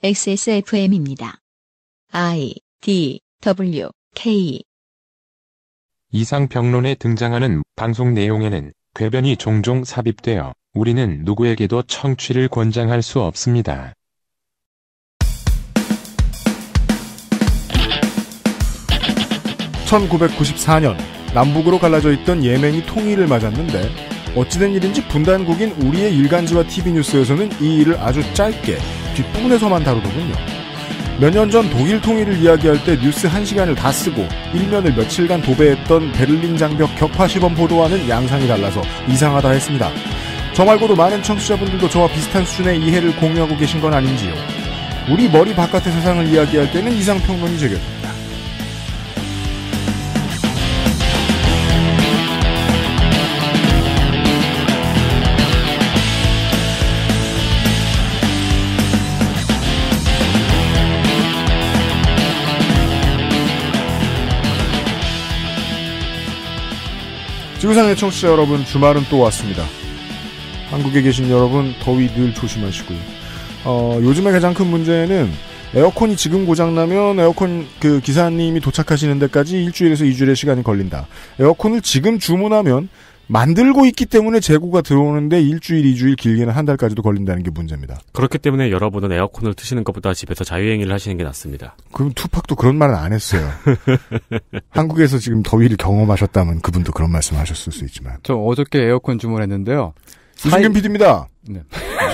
XSFM입니다. I D W K 이상병론에 등장하는 방송 내용에는 궤변이 종종 삽입되어 우리는 누구에게도 청취를 권장할 수 없습니다. (1994년) 남북으로 갈라져 있던 예멘이 통일을 맞았는데 어찌된 일인지 분단국인 우리의 일간지와 TV뉴스에서는 이 일을 아주 짧게 뒷부분에서만 다루더군요. 몇 년 전 독일 통일을 이야기할 때 뉴스 한시간을다 쓰고 일면을 며칠간 도배했던 베를린 장벽 격파 시범 보도와는 양상이 달라서 이상하다 했습니다. 저 말고도 많은 청취자분들도 저와 비슷한 수준의 이해를 공유하고 계신 건 아닌지요. 우리 머리 바깥의 세상을 이야기할 때는 이상평론이 제격입니다. 지구상의 청취자 여러분, 주말은 또 왔습니다. 한국에 계신 여러분, 더위 늘 조심하시고요. 어, 요즘에 가장 큰 문제는 에어컨이 지금 고장나면 에어컨 그 기사님이 도착하시는 데까지 일주일에서 이주일의 시간이 걸린다. 에어컨을 지금 주문하면 만들고 있기 때문에 재고가 들어오는데 일주일, 이주일 길게는 한 달까지도 걸린다는 게 문제입니다. 그렇기 때문에 여러분은 에어컨을 트시는 것보다 집에서 자유행위를 하시는 게 낫습니다. 그럼 투팍도 그런 말은 안 했어요. 한국에서 지금 더위를 경험하셨다면 그분도 그런 말씀하셨을 수 있지만. 저 어저께 에어컨 주문했는데요. 이승균 PD입니다. 네.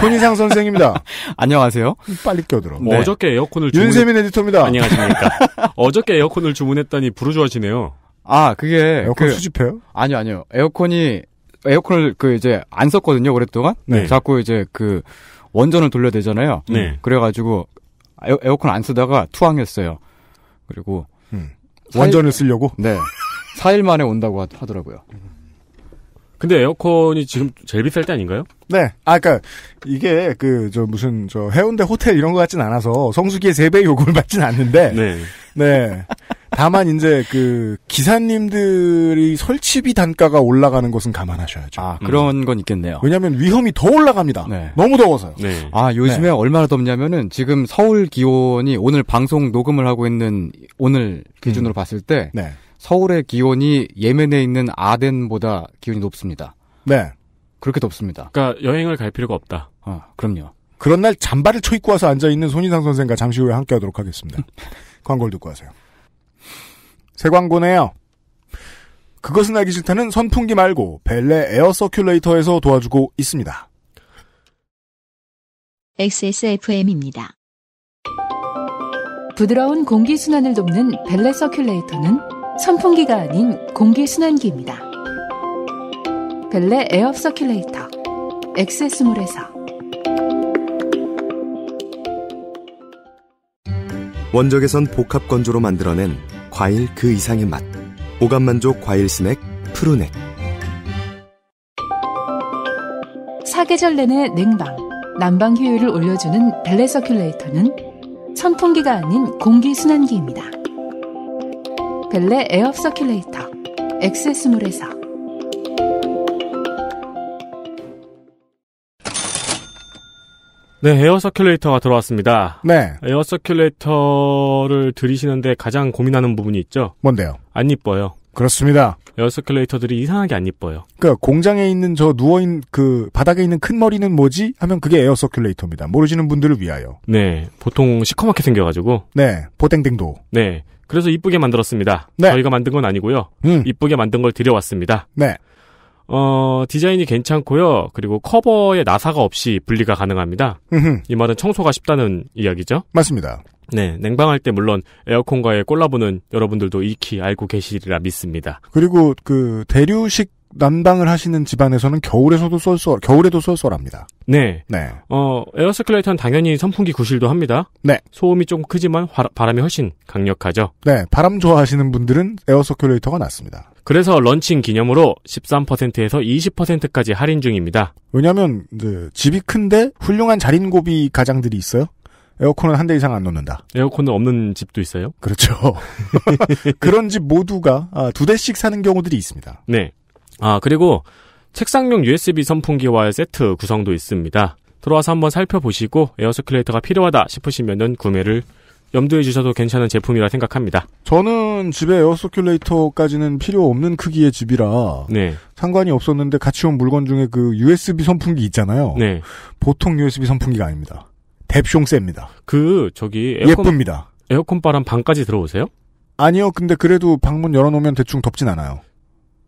손희상 선생입니다. 안녕하세요. 빨리 껴들어. 뭐 네. 어저께 에어컨을 주문... 윤세민 에디터입니다. 안녕하십니까. 어저께 에어컨을 주문했다니 부르주아시네요. 아, 그게 에어컨 그, 수집해요? 아니요, 아니요. 에어컨이 에어컨을 그 이제 안 썼거든요, 오랫동안. 네. 자꾸 이제 그 원전을 돌려대잖아요. 네. 그래가지고 에어, 컨안 쓰다가 투항했어요. 그리고 음. 원전을 4일, 쓰려고? 네. 4일 만에 온다고 하, 더라고요 근데 에어컨이 지금 제일 비쌀 때 아닌가요? 네. 아, 그니까, 이게, 그, 저, 무슨, 저, 해운대 호텔 이런 것 같진 않아서 성수기에 3배 요금을 받진 않는데. 네. 네. 다만 이제 그 기사님들이 설치비 단가가 올라가는 것은 감안하셔야죠. 아 그런 음. 건 있겠네요. 왜냐하면 위험이 더 올라갑니다. 네. 너무 더워서요. 네. 아 요즘에 네. 얼마나 덥냐면은 지금 서울 기온이 오늘 방송 녹음을 하고 있는 오늘 기준으로 음. 봤을 때 네. 서울의 기온이 예멘에 있는 아덴보다 기온이 높습니다. 네. 그렇게 덥습니다. 그러니까 여행을 갈 필요가 없다. 아 그럼요. 그런 날 잠바를 쳐입고 와서 앉아 있는 손희상 선생과 잠시 후에 함께하도록 하겠습니다. 광고를 듣고 하세요. 새 광고네요. 그것은 알기 싫다는 선풍기 말고 벨레 에어 서큘레이터에서 도와주고 있습니다. XSFM입니다. 부드러운 공기 순환을 돕는 벨레 서큘레이터는 선풍기가 아닌 공기 순환기입니다. 벨레 에어 서큘레이터 x s 몰에서 원적에선 복합 건조로 만들어낸 과일 그 이상의 맛 오감만족 과일 스낵 푸르넥 사계절 내내 냉방 난방 효율을 올려주는 벨레 서큘레이터는 선풍기가 아닌 공기순환기입니다 벨레 에어 서큘레이터 엑세스몰에서 네, 에어 서큘레이터가 들어왔습니다. 네. 에어 서큘레이터를 들이시는데 가장 고민하는 부분이 있죠? 뭔데요? 안 이뻐요. 그렇습니다. 에어 서큘레이터들이 이상하게 안 이뻐요. 그러니까 공장에 있는 저 누워있는 그 바닥에 있는 큰 머리는 뭐지? 하면 그게 에어 서큘레이터입니다. 모르시는 분들을 위하여. 네, 보통 시커멓게 생겨가지고. 네, 보땡땡도. 네, 그래서 이쁘게 만들었습니다. 네. 저희가 만든 건 아니고요. 음. 이쁘게 만든 걸 들여왔습니다. 네. 어, 디자인이 괜찮고요. 그리고 커버에 나사가 없이 분리가 가능합니다. 으흠. 이 말은 청소가 쉽다는 이야기죠. 맞습니다. 네, 냉방할 때 물론 에어컨과의 콜라보는 여러분들도 익히 알고 계시리라 믿습니다. 그리고 그 대류식 난방을 하시는 집안에서는 겨울에서도 쏠쏠, 겨울에도 쏠쏠합니다. 네. 네. 어, 에어스클레이터는 당연히 선풍기 구실도 합니다. 네. 소음이 조금 크지만 화, 바람이 훨씬 강력하죠. 네. 바람 좋아하시는 분들은 에어스클레이터가 낫습니다. 그래서 런칭 기념으로 13%에서 20%까지 할인 중입니다. 왜냐하면 이 집이 큰데 훌륭한 자린고비 가장들이 있어요. 에어컨은 한 대 이상 안 놓는다. 에어컨은 없는 집도 있어요. 그렇죠. 그런 집 모두가 아, 두 대씩 사는 경우들이 있습니다. 네. 아 그리고 책상용 USB 선풍기와의 세트 구성도 있습니다. 들어와서 한번 살펴보시고 에어서큘레이터가 필요하다 싶으시면은 구매를 염두해 주셔도 괜찮은 제품이라 생각합니다. 저는 집에 에어서큘레이터까지는 필요 없는 크기의 집이라 네. 상관이 없었는데 같이 온 물건 중에 그 USB 선풍기 있잖아요. 네. 보통 USB 선풍기가 아닙니다. 뎁숑셉니다그 저기 에어컨, 예쁩니다. 에어컨 바람 방까지 들어오세요? 아니요. 근데 그래도 방문 열어놓으면 대충 덥진 않아요.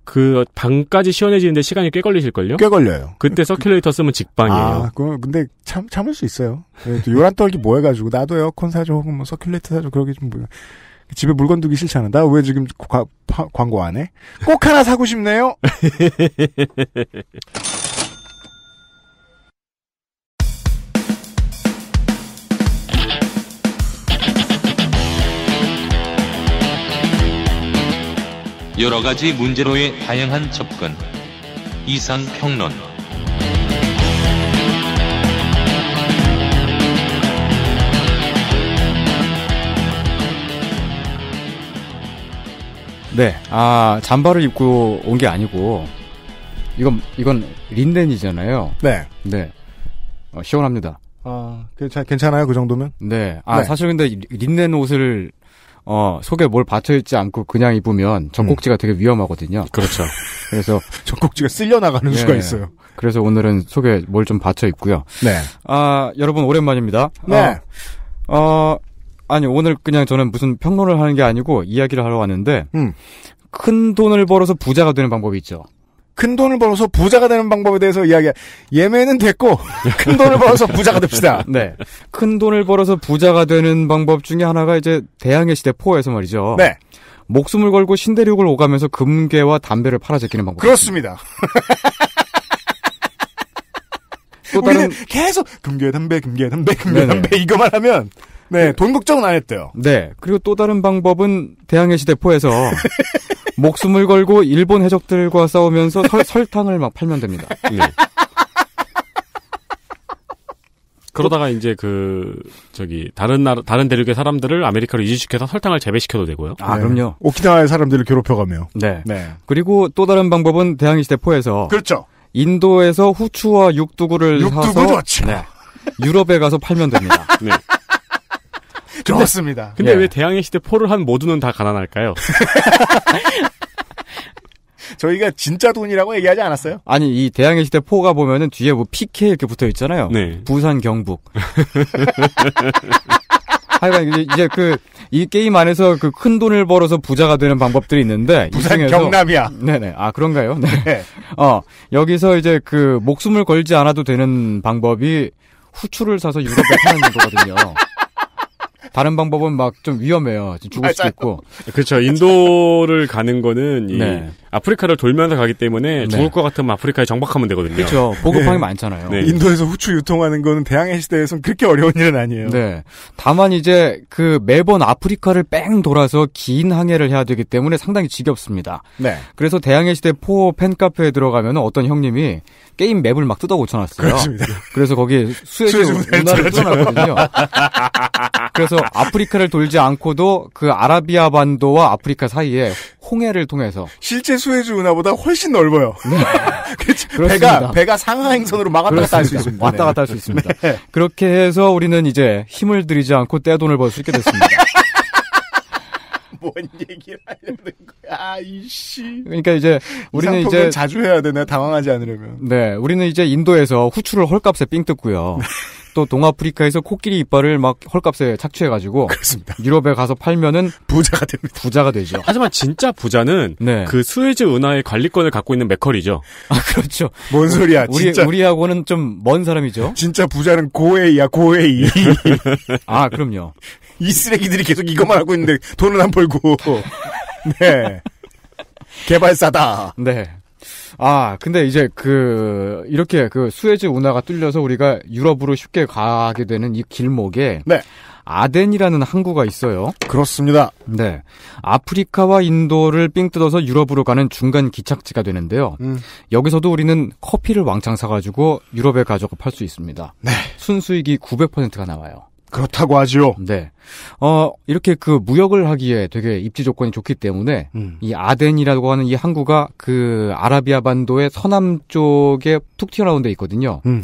그 방까지 시원해지는데 시간이 꽤 걸리실걸요? 꽤 걸려요. 그때 그- 서큘레이터 쓰면 직방이에요. 아, 그, 근데 참, 참을 수 있어요. 요란 떨기 뭐 해가지고, 나도 에어컨 사줘, 혹은 뭐 서큘레이터 사줘, 그러게 좀, 뭐, 집에 물건 두기 싫잖아. 나왜 지금 과, 파, 광고 안 해? 꼭 하나 사고 싶네요? 여러 가지 문제로의 다양한 접근. 이상 평론. 네, 아 잠바를 입고 온 게 아니고 이건 이건 린넨이잖아요. 네, 네, 어, 시원합니다. 아 괜찮 괜찮아요 그 정도면? 네, 아 네. 사실 근데 린넨 옷을 어, 속에 뭘 받쳐있지 않고 그냥 입으면 젖꼭지가 음. 되게 위험하거든요. 그렇죠. 그래서. 젖꼭지가 쓸려나가는 네. 수가 예. 있어요. 그래서 오늘은 속에 뭘 좀 받쳐 입고요. 네. 아, 여러분 오랜만입니다. 네. 어, 어, 아니, 오늘 그냥 저는 무슨 평론을 하는 게 아니고 이야기를 하러 왔는데, 음. 큰 돈을 벌어서 부자가 되는 방법이 있죠. 큰 돈을 벌어서 부자가 되는 방법에 대해서 이야기. 예매는 됐고 큰 돈을 벌어서 부자가 됩시다. 네. 큰 돈을 벌어서 부자가 되는 방법 중에 하나가 이제 대항해 시대 포에서 말이죠. 네. 목숨을 걸고 신대륙을 오가면서 금괴와 담배를 팔아 제끼는 방법. 그렇습니다. 또 다른 계속 금괴 담배 금괴 담배 금괴 네네. 담배 이거만 하면 네, 돈 걱정은 안 했대요. 네. 그리고 또 다른 방법은 대항해 시대포에서 목숨을 걸고 일본 해적들과 싸우면서 설, 설탕을 막 팔면 됩니다. 네. 그러다가 이제 그 저기 다른 나라 다른 대륙의 사람들을 아메리카로 이주시켜서 설탕을 재배시켜도 되고요. 아 네. 그럼요. 오키나와의 사람들을 괴롭혀가며. 네. 네. 그리고 또 다른 방법은 대항해 시대 포에서 그렇죠. 인도에서 후추와 육두구를 육두구 사서 좋죠. 네. 유럽에 가서 팔면 됩니다. 네. 좋습니다. 근데 예. 왜 대항해 시대 포를 한 모두는 다 가난할까요? 저희가 진짜 돈이라고 얘기하지 않았어요? 아니 이 대항해 시대 포가 보면은 뒤에 뭐 PK 이렇게 붙어 있잖아요. 네. 부산 경북. 하여간 이제, 이제 그 이 게임 안에서 그 큰 돈을 벌어서 부자가 되는 방법들이 있는데 부산 중에서, 경남이야. 네네. 아 그런가요? 네. 네. 어 여기서 이제 그 목숨을 걸지 않아도 되는 방법이 후추를 사서 유럽에 파는 거거든요. 다른 방법은 막 좀 위험해요. 죽을 맞아요. 수도 있고. 그렇죠. 인도를 가는 거는 네. 아프리카를 돌면서 가기 때문에 네. 죽을 것 같으면 아프리카에 정박하면 되거든요. 그렇죠. 보급항이 네. 많잖아요. 네. 인도에서 후추 유통하는 거는 대항해 시대에선 그렇게 어려운 일은 아니에요. 네. 다만 이제 그 매번 아프리카를 뺑 돌아서 긴 항해를 해야 되기 때문에 상당히 지겹습니다. 네. 그래서 대항해 시대 포 팬카페에 들어가면 어떤 형님이 게임 맵을 막 뜯어 고쳐놨어요. 그렇습니다. 그래서 거기 수혜주 문화를 써놨거든요. 그래서 아. 아프리카를 돌지 않고도 그 아라비아 반도와 아프리카 사이에 홍해를 통해서 실제 수에즈 운하보다 훨씬 넓어요. 네. 배가 배가 상하 행선으로 막았다할 수 있습니다. 왔다 갔다 할수 네. 있습니다. 네. 그렇게 해서 우리는 이제 힘을 들이지 않고 떼돈을 벌 수 있게 됐습니다. 뭔 얘기를 하려는 거야, 아이씨. 그러니까 이제 우리는 이제 자주 해야 되나 당황하지 않으려면. 네, 우리는 이제 인도에서 후추를 헐값에 삥 뜯고요. 네. 또 동아프리카에서 코끼리 이빨을 막 헐값에 착취해가지고 그렇습니다. 유럽에 가서 팔면은 부자가 됩니다. 부자가 되죠. 하지만 진짜 부자는 네. 그 수에즈 은하의 관리권을 갖고 있는 맥컬이죠. 아 그렇죠. 뭔 소리야? 우리 진짜. 우리하고는 좀 먼 사람이죠. 진짜 부자는 고에이야 고에이. 아 그럼요. 이 쓰레기들이 계속 이것만 하고 있는데 돈은 안 벌고. 네. 개발사다. 네. 아, 근데 이제 그, 이렇게 그 수에즈 운하가 뚫려서 우리가 유럽으로 쉽게 가게 되는 이 길목에. 네. 아덴이라는 항구가 있어요. 그렇습니다. 네. 아프리카와 인도를 삥 뜯어서 유럽으로 가는 중간 기착지가 되는데요. 음. 여기서도 우리는 커피를 왕창 사가지고 유럽에 가져가 팔 수 있습니다. 네. 순수익이 900%가 나와요. 그렇다고 하지요. 네. 어, 이렇게 그 무역을 하기에 되게 입지 조건이 좋기 때문에 음. 이 아덴이라고 하는 이 항구가 그 아라비아 반도의 서남 쪽에 툭 튀어나온 데 있거든요. 음.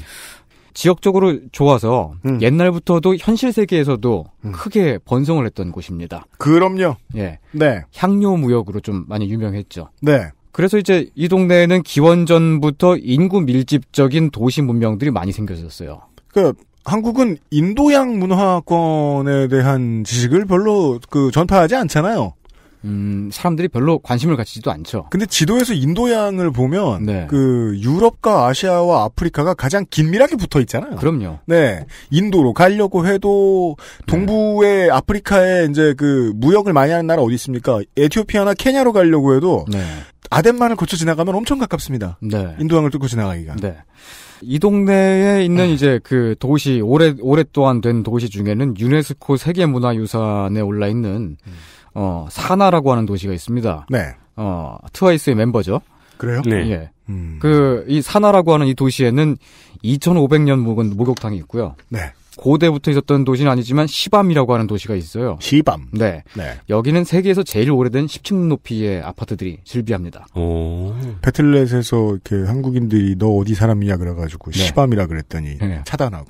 지역적으로 좋아서 음. 옛날부터도 현실 세계에서도 음. 크게 번성을 했던 곳입니다. 그럼요. 예. 네. 향료 무역으로 좀 많이 유명했죠. 네. 그래서 이제 이 동네에는 기원전부터 인구 밀집적인 도시 문명들이 많이 생겨졌어요. 그 한국은 인도양 문화권에 대한 지식을 별로 그 전파하지 않잖아요. 음, 사람들이 별로 관심을 가지지도 않죠. 근데 지도에서 인도양을 보면 네. 그 유럽과 아시아와 아프리카가 가장 긴밀하게 붙어 있잖아요. 그럼요. 네. 인도로 가려고 해도 동부의 네. 아프리카에 이제 그 무역을 많이 하는 나라 어디 있습니까? 에티오피아나 케냐로 가려고 해도 네. 아덴만을 거쳐 지나가면 엄청 가깝습니다. 네. 인도양을 뚫고 지나가기가. 네. 이 동네에 있는 이제 그 도시 오래 오랫동안 된 도시 중에는 유네스코 세계문화유산에 올라 있는 어 사나라고 하는 도시가 있습니다. 네. 어 트와이스의 멤버죠. 그래요? 네. 예. 음. 그이 사나라고 하는 이 도시에는 2,500년 묵은 목욕탕이 있고요. 네. 고대부터 있었던 도시는 아니지만 시밤이라고 하는 도시가 있어요. 시밤. 네. 네. 여기는 세계에서 제일 오래된 10층 높이의 아파트들이 즐비합니다. 오. 배틀넷에서 이렇게 한국인들이 너 어디 사람이냐 그래가지고 네. 시밤이라 그랬더니 네. 차단하고.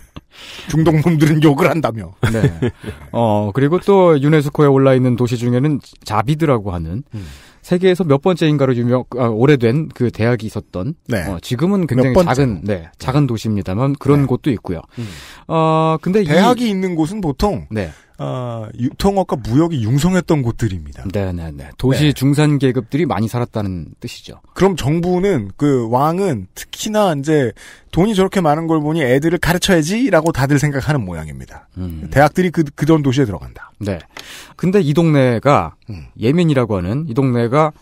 중동놈들은 욕을 한다며. 네. 어, 그리고 또 유네스코에 올라 있는 도시 중에는 자비드라고 하는 음. 세계에서 몇 번째인가로 유명 아, 오래된 그 대학이 있었던 네. 어, 지금은 굉장히 작은 네 작은 도시입니다만 그런 네. 곳도 있고요. 음. 어 근데 대학이 이, 있는 곳은 보통 네. 어, 유통업과 무역이 융성했던 곳들입니다. 네네네. 네, 네. 도시 네. 중산 계급들이 많이 살았다는 뜻이죠. 그럼 정부는 그 왕은 특히나 이제 돈이 저렇게 많은 걸 보니 애들을 가르쳐야지라고 다들 생각하는 모양입니다. 음. 대학들이 그 그런 도시에 들어간다. 네. 근데 이 동네가 음. 예민이라고 하는 이 동네가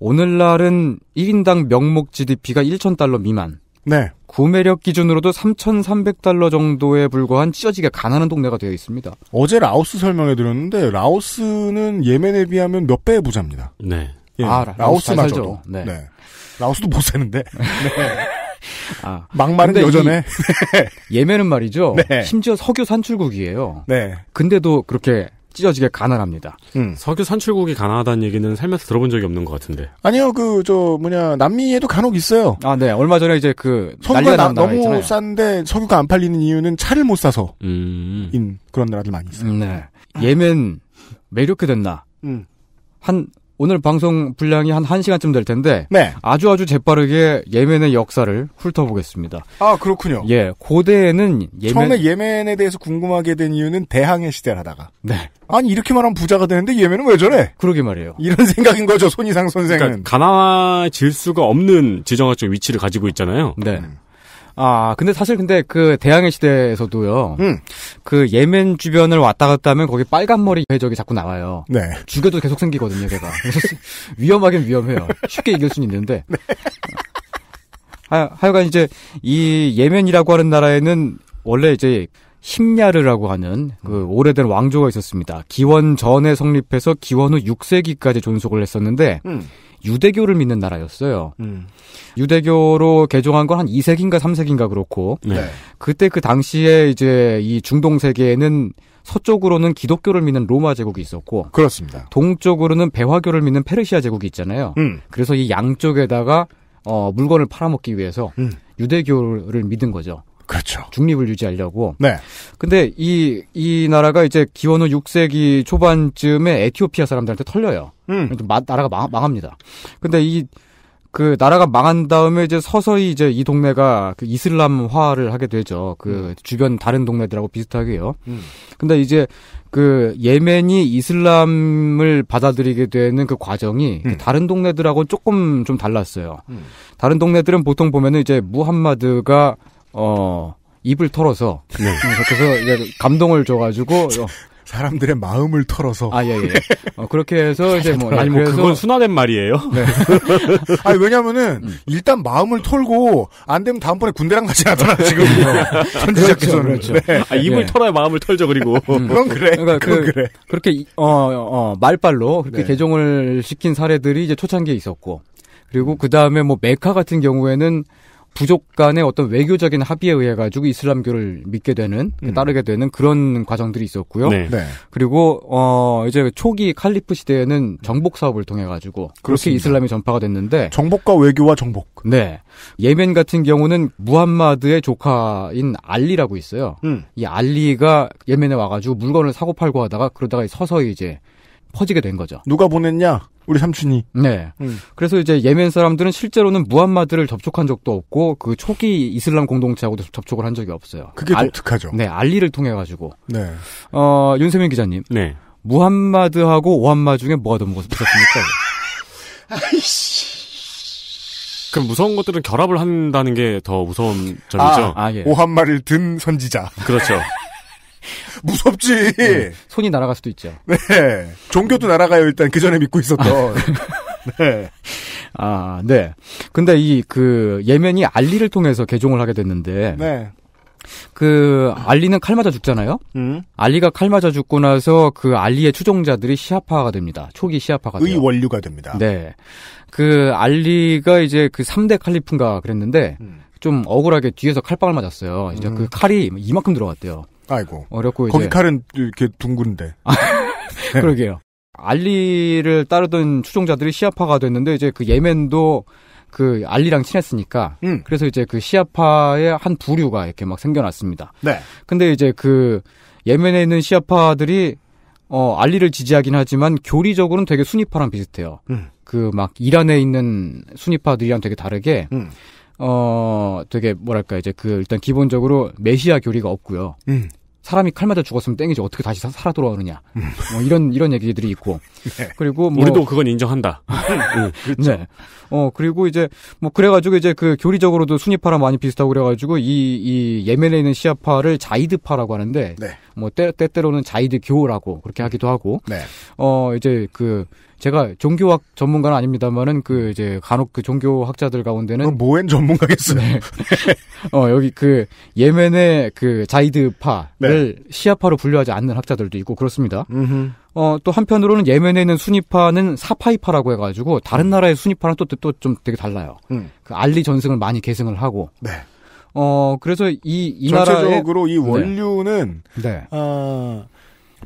오늘날은 1인당 명목 GDP가 1 0 0 0 달러 미만. 네. 구매력 기준으로도 3,300달러 정도에 불과한 찢어지게 가난한 동네가 되어 있습니다. 어제 라오스 설명해 드렸는데 라오스는 예멘에 비하면 몇 배의 부자입니다. 네. 예, 아, 라오스마죠 네. 네. 라오스도 못 사는데. 네. 아, 아 막말은 여전해. 예멘은 말이죠. 네. 심지어 석유 산출국이에요. 네. 근데도 그렇게 찢어지게 가난합니다. 음. 석유 산출국이 가난하다는 얘기는 살면서 들어본 적이 없는 것 같은데. 아니요, 그 저 뭐냐 남미에도 간혹 있어요. 아, 네, 얼마 전에 이제 그 석유가 나, 너무 있잖아요. 싼데 석유가 안 팔리는 이유는 차를 못 사서 음. 인 그런 나라들 많이 있어요. 음, 네, 예멘 매력렇게 됐나? 음. 한 오늘 방송 분량이 한 1시간쯤 될 텐데 네. 아주 아주 재빠르게 예멘의 역사를 훑어보겠습니다. 아 그렇군요. 예, 고대에는 예멘... 처음에 예멘에 대해서 궁금하게 된 이유는 대항해 시대를 하다가 네. 아니 이렇게 말하면 부자가 되는데 예멘은 왜 저래? 그러게 말이에요. 이런 생각인 거죠 손이상 선생은. 그러니까 가나질 수가 없는 지정학적 위치를 가지고 있잖아요. 네. 음. 아, 근데 사실 근데 그 대항해 시대에서도요. 음. 그 예멘 주변을 왔다 갔다 하면 거기 빨간 머리 해적이 자꾸 나와요. 네. 죽여도 계속 생기거든요, 걔가. 그래서 위험하긴 위험해요. 쉽게 이길 수는 있는데. 네. 아, 하, 하여간 이제 이 예멘이라고 하는 나라에는 원래 이제 힘야르라고 하는 그 오래된 왕조가 있었습니다. 기원 전에 성립해서 기원 후 6세기까지 존속을 했었는데 음. 유대교를 믿는 나라였어요. 음. 유대교로 개종한 건 한 2세기인가 3세기인가 그렇고 네. 그때 그 당시에 이제 이 중동 세계에는 서쪽으로는 기독교를 믿는 로마 제국이 있었고 그렇습니다. 동쪽으로는 배화교를 믿는 페르시아 제국이 있잖아요. 음. 그래서 이 양쪽에다가 어, 물건을 팔아먹기 위해서 음. 유대교를 믿은 거죠. 그렇죠. 중립을 유지하려고. 네. 근데 이, 이 나라가 이제 기원후 6세기 초반쯤에 에티오피아 사람들한테 털려요. 음. 나라가 망, 망합니다. 근데 이 그 나라가 망한 다음에 이제 서서히 이제 이 동네가 그 이슬람화를 하게 되죠. 그 음. 주변 다른 동네들하고 비슷하게요. 음. 근데 이제 그 예멘이 이슬람을 받아들이게 되는 그 과정이 그 음. 다른 동네들하고 는 조금 좀 달랐어요. 음. 다른 동네들은 보통 보면은 이제 무함마드가 어 입을 털어서 네. 그래서 이제 감동을 줘가지고 사람들의 마음을 털어서 아 예예. 예. 네. 어, 그렇게 해서 이제 뭐 아니 뭐 그래서... 그건 순화된 말이에요. 네. 아니 왜냐면은 음. 일단 마음을 털고 안 되면 다음번에 군대랑 가지 않타나 지금 현지자께서는 그렇죠. 그렇죠. 아, 네. 아, 입을 네. 털어야 마음을 털죠 그리고 음. 그건 그래. 그러니까 그건 그, 그래. 그렇게 어, 어 말빨로 그렇게 네. 개종을 시킨 사례들이 이제 초창기에 있었고 그리고 그 다음에 뭐 메카 같은 경우에는 부족 간의 어떤 외교적인 합의에 의해 가지고 이슬람교를 믿게 되는 음. 따르게 되는 그런 과정들이 있었고요. 네. 네. 그리고 어 이제 초기 칼리프 시대에는 정복 사업을 통해 가지고 그렇게 이슬람이 전파가 됐는데 정복과 외교와 정복. 네. 예멘 같은 경우는 무함마드의 조카인 알리라고 있어요. 음. 이 알리가 예멘에 와가지고 물건을 사고 팔고 하다가 그러다가 서서히 이제 퍼지게 된 거죠. 누가 보냈냐? 우리 삼촌이. 네. 음. 그래서 이제 예멘 사람들은 실제로는 무함마드를 접촉한 적도 없고 그 초기 이슬람 공동체하고도 접촉을 한 적이 없어요. 그게 알, 독특하죠. 네, 알리를 통해 가지고. 네. 어, 윤세민 기자님. 네. 무함마드하고 오함마 중에 뭐가 더 무섭습니까? 아이씨. 그럼 무서운 것들은 결합을 한다는 게 더 무서운 점이죠. 아, 아 예. 오한 말를든 선지자. 그렇죠. 무섭지. 네, 손이 날아갈 수도 있죠. 네. 종교도 날아가요, 일단. 그 전에 믿고 있었던. 아, 네. 네. 아, 네. 근데 이, 그, 예멘이 알리를 통해서 개종을 하게 됐는데. 네. 그 알리는 칼 맞아 죽잖아요. 음. 알리가 칼 맞아 죽고 나서 그 알리의 추종자들이 시아파가 됩니다. 초기 시아파가 돼요. 의원류가 됩니다. 네. 그 알리가 이제 그 3대 칼리프인가 그랬는데 음. 좀 억울하게 뒤에서 칼빵을 맞았어요. 이제 음. 그 칼이 이만큼 들어갔대요. 아이고. 어렵고 거기 칼은 이렇게 둥근데. 아, 그러게요. 알리를 따르던 추종자들이 시아파가 됐는데 이제 그 예멘도 그 알리랑 친했으니까 음. 그래서 이제 그 시아파의 한 부류가 이렇게 막 생겨났습니다. 네. 근데 이제 그 예멘에 있는 시아파들이 어 알리를 지지하긴 하지만 교리적으로는 되게 순위파랑 비슷해요. 음. 그막 이란에 있는 순위파들이랑 되게 다르게 음. 어 되게 뭐랄까 이제 그 일단 기본적으로 메시아 교리가 없고요. 음. 사람이 칼 맞아 죽었으면 땡이죠 어떻게 다시 살아 돌아오느냐 음. 뭐 이런 이런 얘기들이 있고 네. 그리고 뭐 우리도 그건 인정한다. 응, 음, 그렇죠. 네. 어 그리고 이제 뭐 그래가지고 이제 그 교리적으로도 순위파랑 많이 비슷하고 그래가지고 이 이 예멘에 있는 시아파를 자이드파라고 하는데 네. 뭐 때, 때로는 자이드 교우라고 그렇게 하기도 하고 네. 어 이제 그 제가 종교학 전문가는 아닙니다만은 그 이제 간혹 그 종교학자들 가운데는 모엔 전문가겠어요. 네. 어 여기 그 예멘의 그 자이드파를 네. 시아파로 분류하지 않는 학자들도 있고 그렇습니다. 어, 또 한편으로는 예멘에 있는 순위파는 사파이파라고 해가지고 다른 음. 나라의 순위파랑 또 또 좀 되게 달라요. 음. 그 알리 전승을 많이 계승을 하고 네. 어 그래서 이 이나라 전체적으로 이 네. 원류는 네. 어,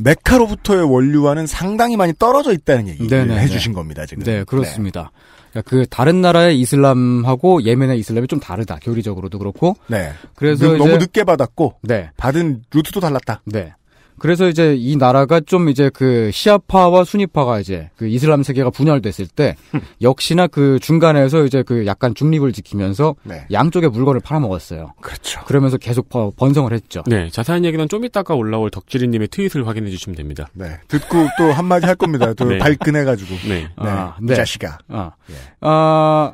메카로부터의 원류와는 상당히 많이 떨어져 있다는 얘기 를 네, 네, 해주신 겁니다 지금. 네 그렇습니다. 네. 그 다른 나라의 이슬람하고 예멘의 이슬람이 좀 다르다 교리적으로도 그렇고. 네. 그래서 늦, 너무 늦게 받았고. 네. 받은 루트도 달랐다. 네. 그래서 이제 이 나라가 좀 이제 그 시아파와 순위파가 이제 그 이슬람 세계가 분열됐을 때 역시나 그 중간에서 이제 그 약간 중립을 지키면서 네. 양쪽의 물건을 팔아먹었어요. 그렇죠. 그러면서 계속 번성을 했죠. 네. 자세한 얘기는 좀 이따가 올라올 덕질이님의 트윗을 확인해 주시면 됩니다. 네. 듣고 또 한마디 할 겁니다. 또 네. 발끈해가지고. 네. 네. 아, 네. 자식아. 아. 예. 아,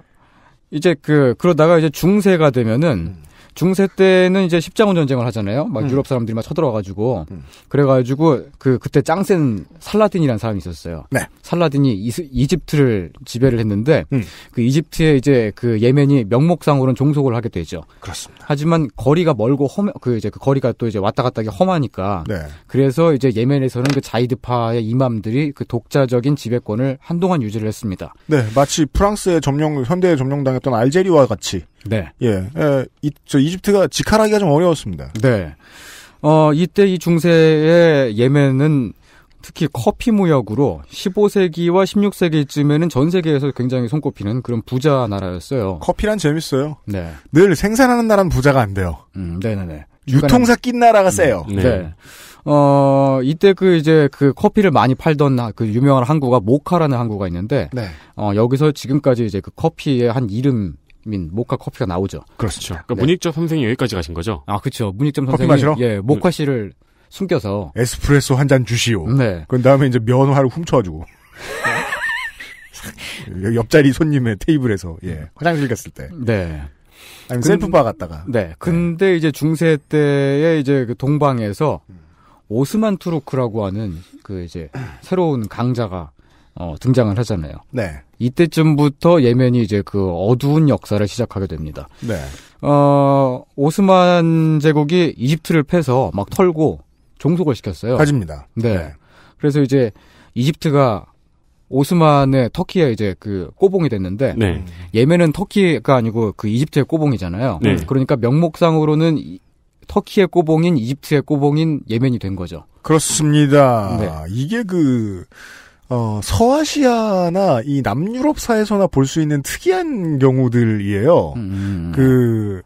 이제 그, 그러다가 이제 중세가 되면은 음. 중세 때는 이제 십자군 전쟁을 하잖아요. 막 음. 유럽 사람들이 막 쳐들어와가지고 음. 그래가지고 그 그때 짱센 살라딘이라는 사람이 있었어요. 네. 살라딘이 이스, 이집트를 지배를 했는데 음. 그 이집트에 이제 그 예멘이 명목상으로는 종속을 하게 되죠. 그렇습니다. 하지만 거리가 멀고 험해 그 이제 그 거리가 또 이제 왔다 갔다 하기 험하니까 네. 그래서 이제 예멘에서는 그 자이드파의 이맘들이 그 독자적인 지배권을 한동안 유지를 했습니다. 네, 마치 프랑스의 점령 현대에 점령당했던 알제리와 같이 네. 예. 예 이, 저 이집트가 직할하기가 좀 어려웠습니다. 네. 어, 이때 이 중세의 예멘은 특히 커피 무역으로 15세기와 16세기쯤에는 전 세계에서 굉장히 손꼽히는 그런 부자 나라였어요. 커피란 재밌어요. 네. 늘 생산하는 나라는 부자가 안 돼요. 음, 네네네. 유통사 낀 나라가 세요. 음, 네. 네. 어, 이때 그 이제 그 커피를 많이 팔던 그 유명한 항구가 모카라는 항구가 있는데, 네. 어, 여기서 지금까지 이제 그 커피의 한 이름, 민 모카 커피가 나오죠. 그렇죠. 그러니까 네. 문익점 선생이 여기까지 가신 거죠. 아 그렇죠. 문익점 선생이 마시러? 예 모카 음. 씨를 음. 숨겨서 에스프레소 한 잔 주시오. 네. 그 다음에 이제 면화를 훔쳐가지고 옆자리 손님의 테이블에서 예 화장실 갔을 때. 네. 아니 셀프바 갔다가. 네. 근데 네. 이제 중세 때에 이제 그 동방에서 오스만 투르크라고 하는 그 이제 새로운 강자가 어, 등장을 하잖아요. 네. 이때쯤부터 예멘이 이제 그 어두운 역사를 시작하게 됩니다. 네. 어, 오스만 제국이 이집트를 패서 막 털고 종속을 시켰어요. 가집니다. 네. 네. 그래서 이제 이집트가 오스만의 터키에 이제 그 꼬봉이 됐는데 네. 예멘은 터키가 아니고 그 이집트의 꼬봉이잖아요. 네. 그러니까 명목상으로는 이, 터키의 꼬봉인 이집트의 꼬봉인 예멘이 된 거죠. 그렇습니다. 네. 이게 그 어, 서아시아나 이 남유럽사에서나 볼 수 있는 특이한 경우들이에요. 음, 음, 음. 그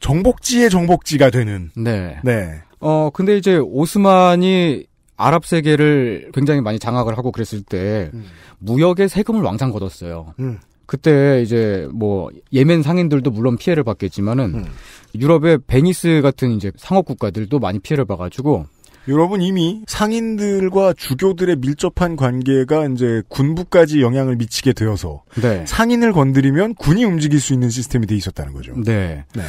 정복지의 정복지가 되는. 네. 네. 어 근데 이제 오스만이 아랍 세계를 굉장히 많이 장악을 하고 그랬을 때 음. 무역에 세금을 왕창 걷었어요. 음. 그때 이제 뭐 예멘 상인들도 물론 피해를 받겠지만은 음. 유럽의 베니스 같은 이제 상업 국가들도 많이 피해를 봐가지고 여러분 이미 상인들과 주교들의 밀접한 관계가 이제 군부까지 영향을 미치게 되어서 네. 상인을 건드리면 군이 움직일 수 있는 시스템이 돼 있었다는 거죠. 네. 네.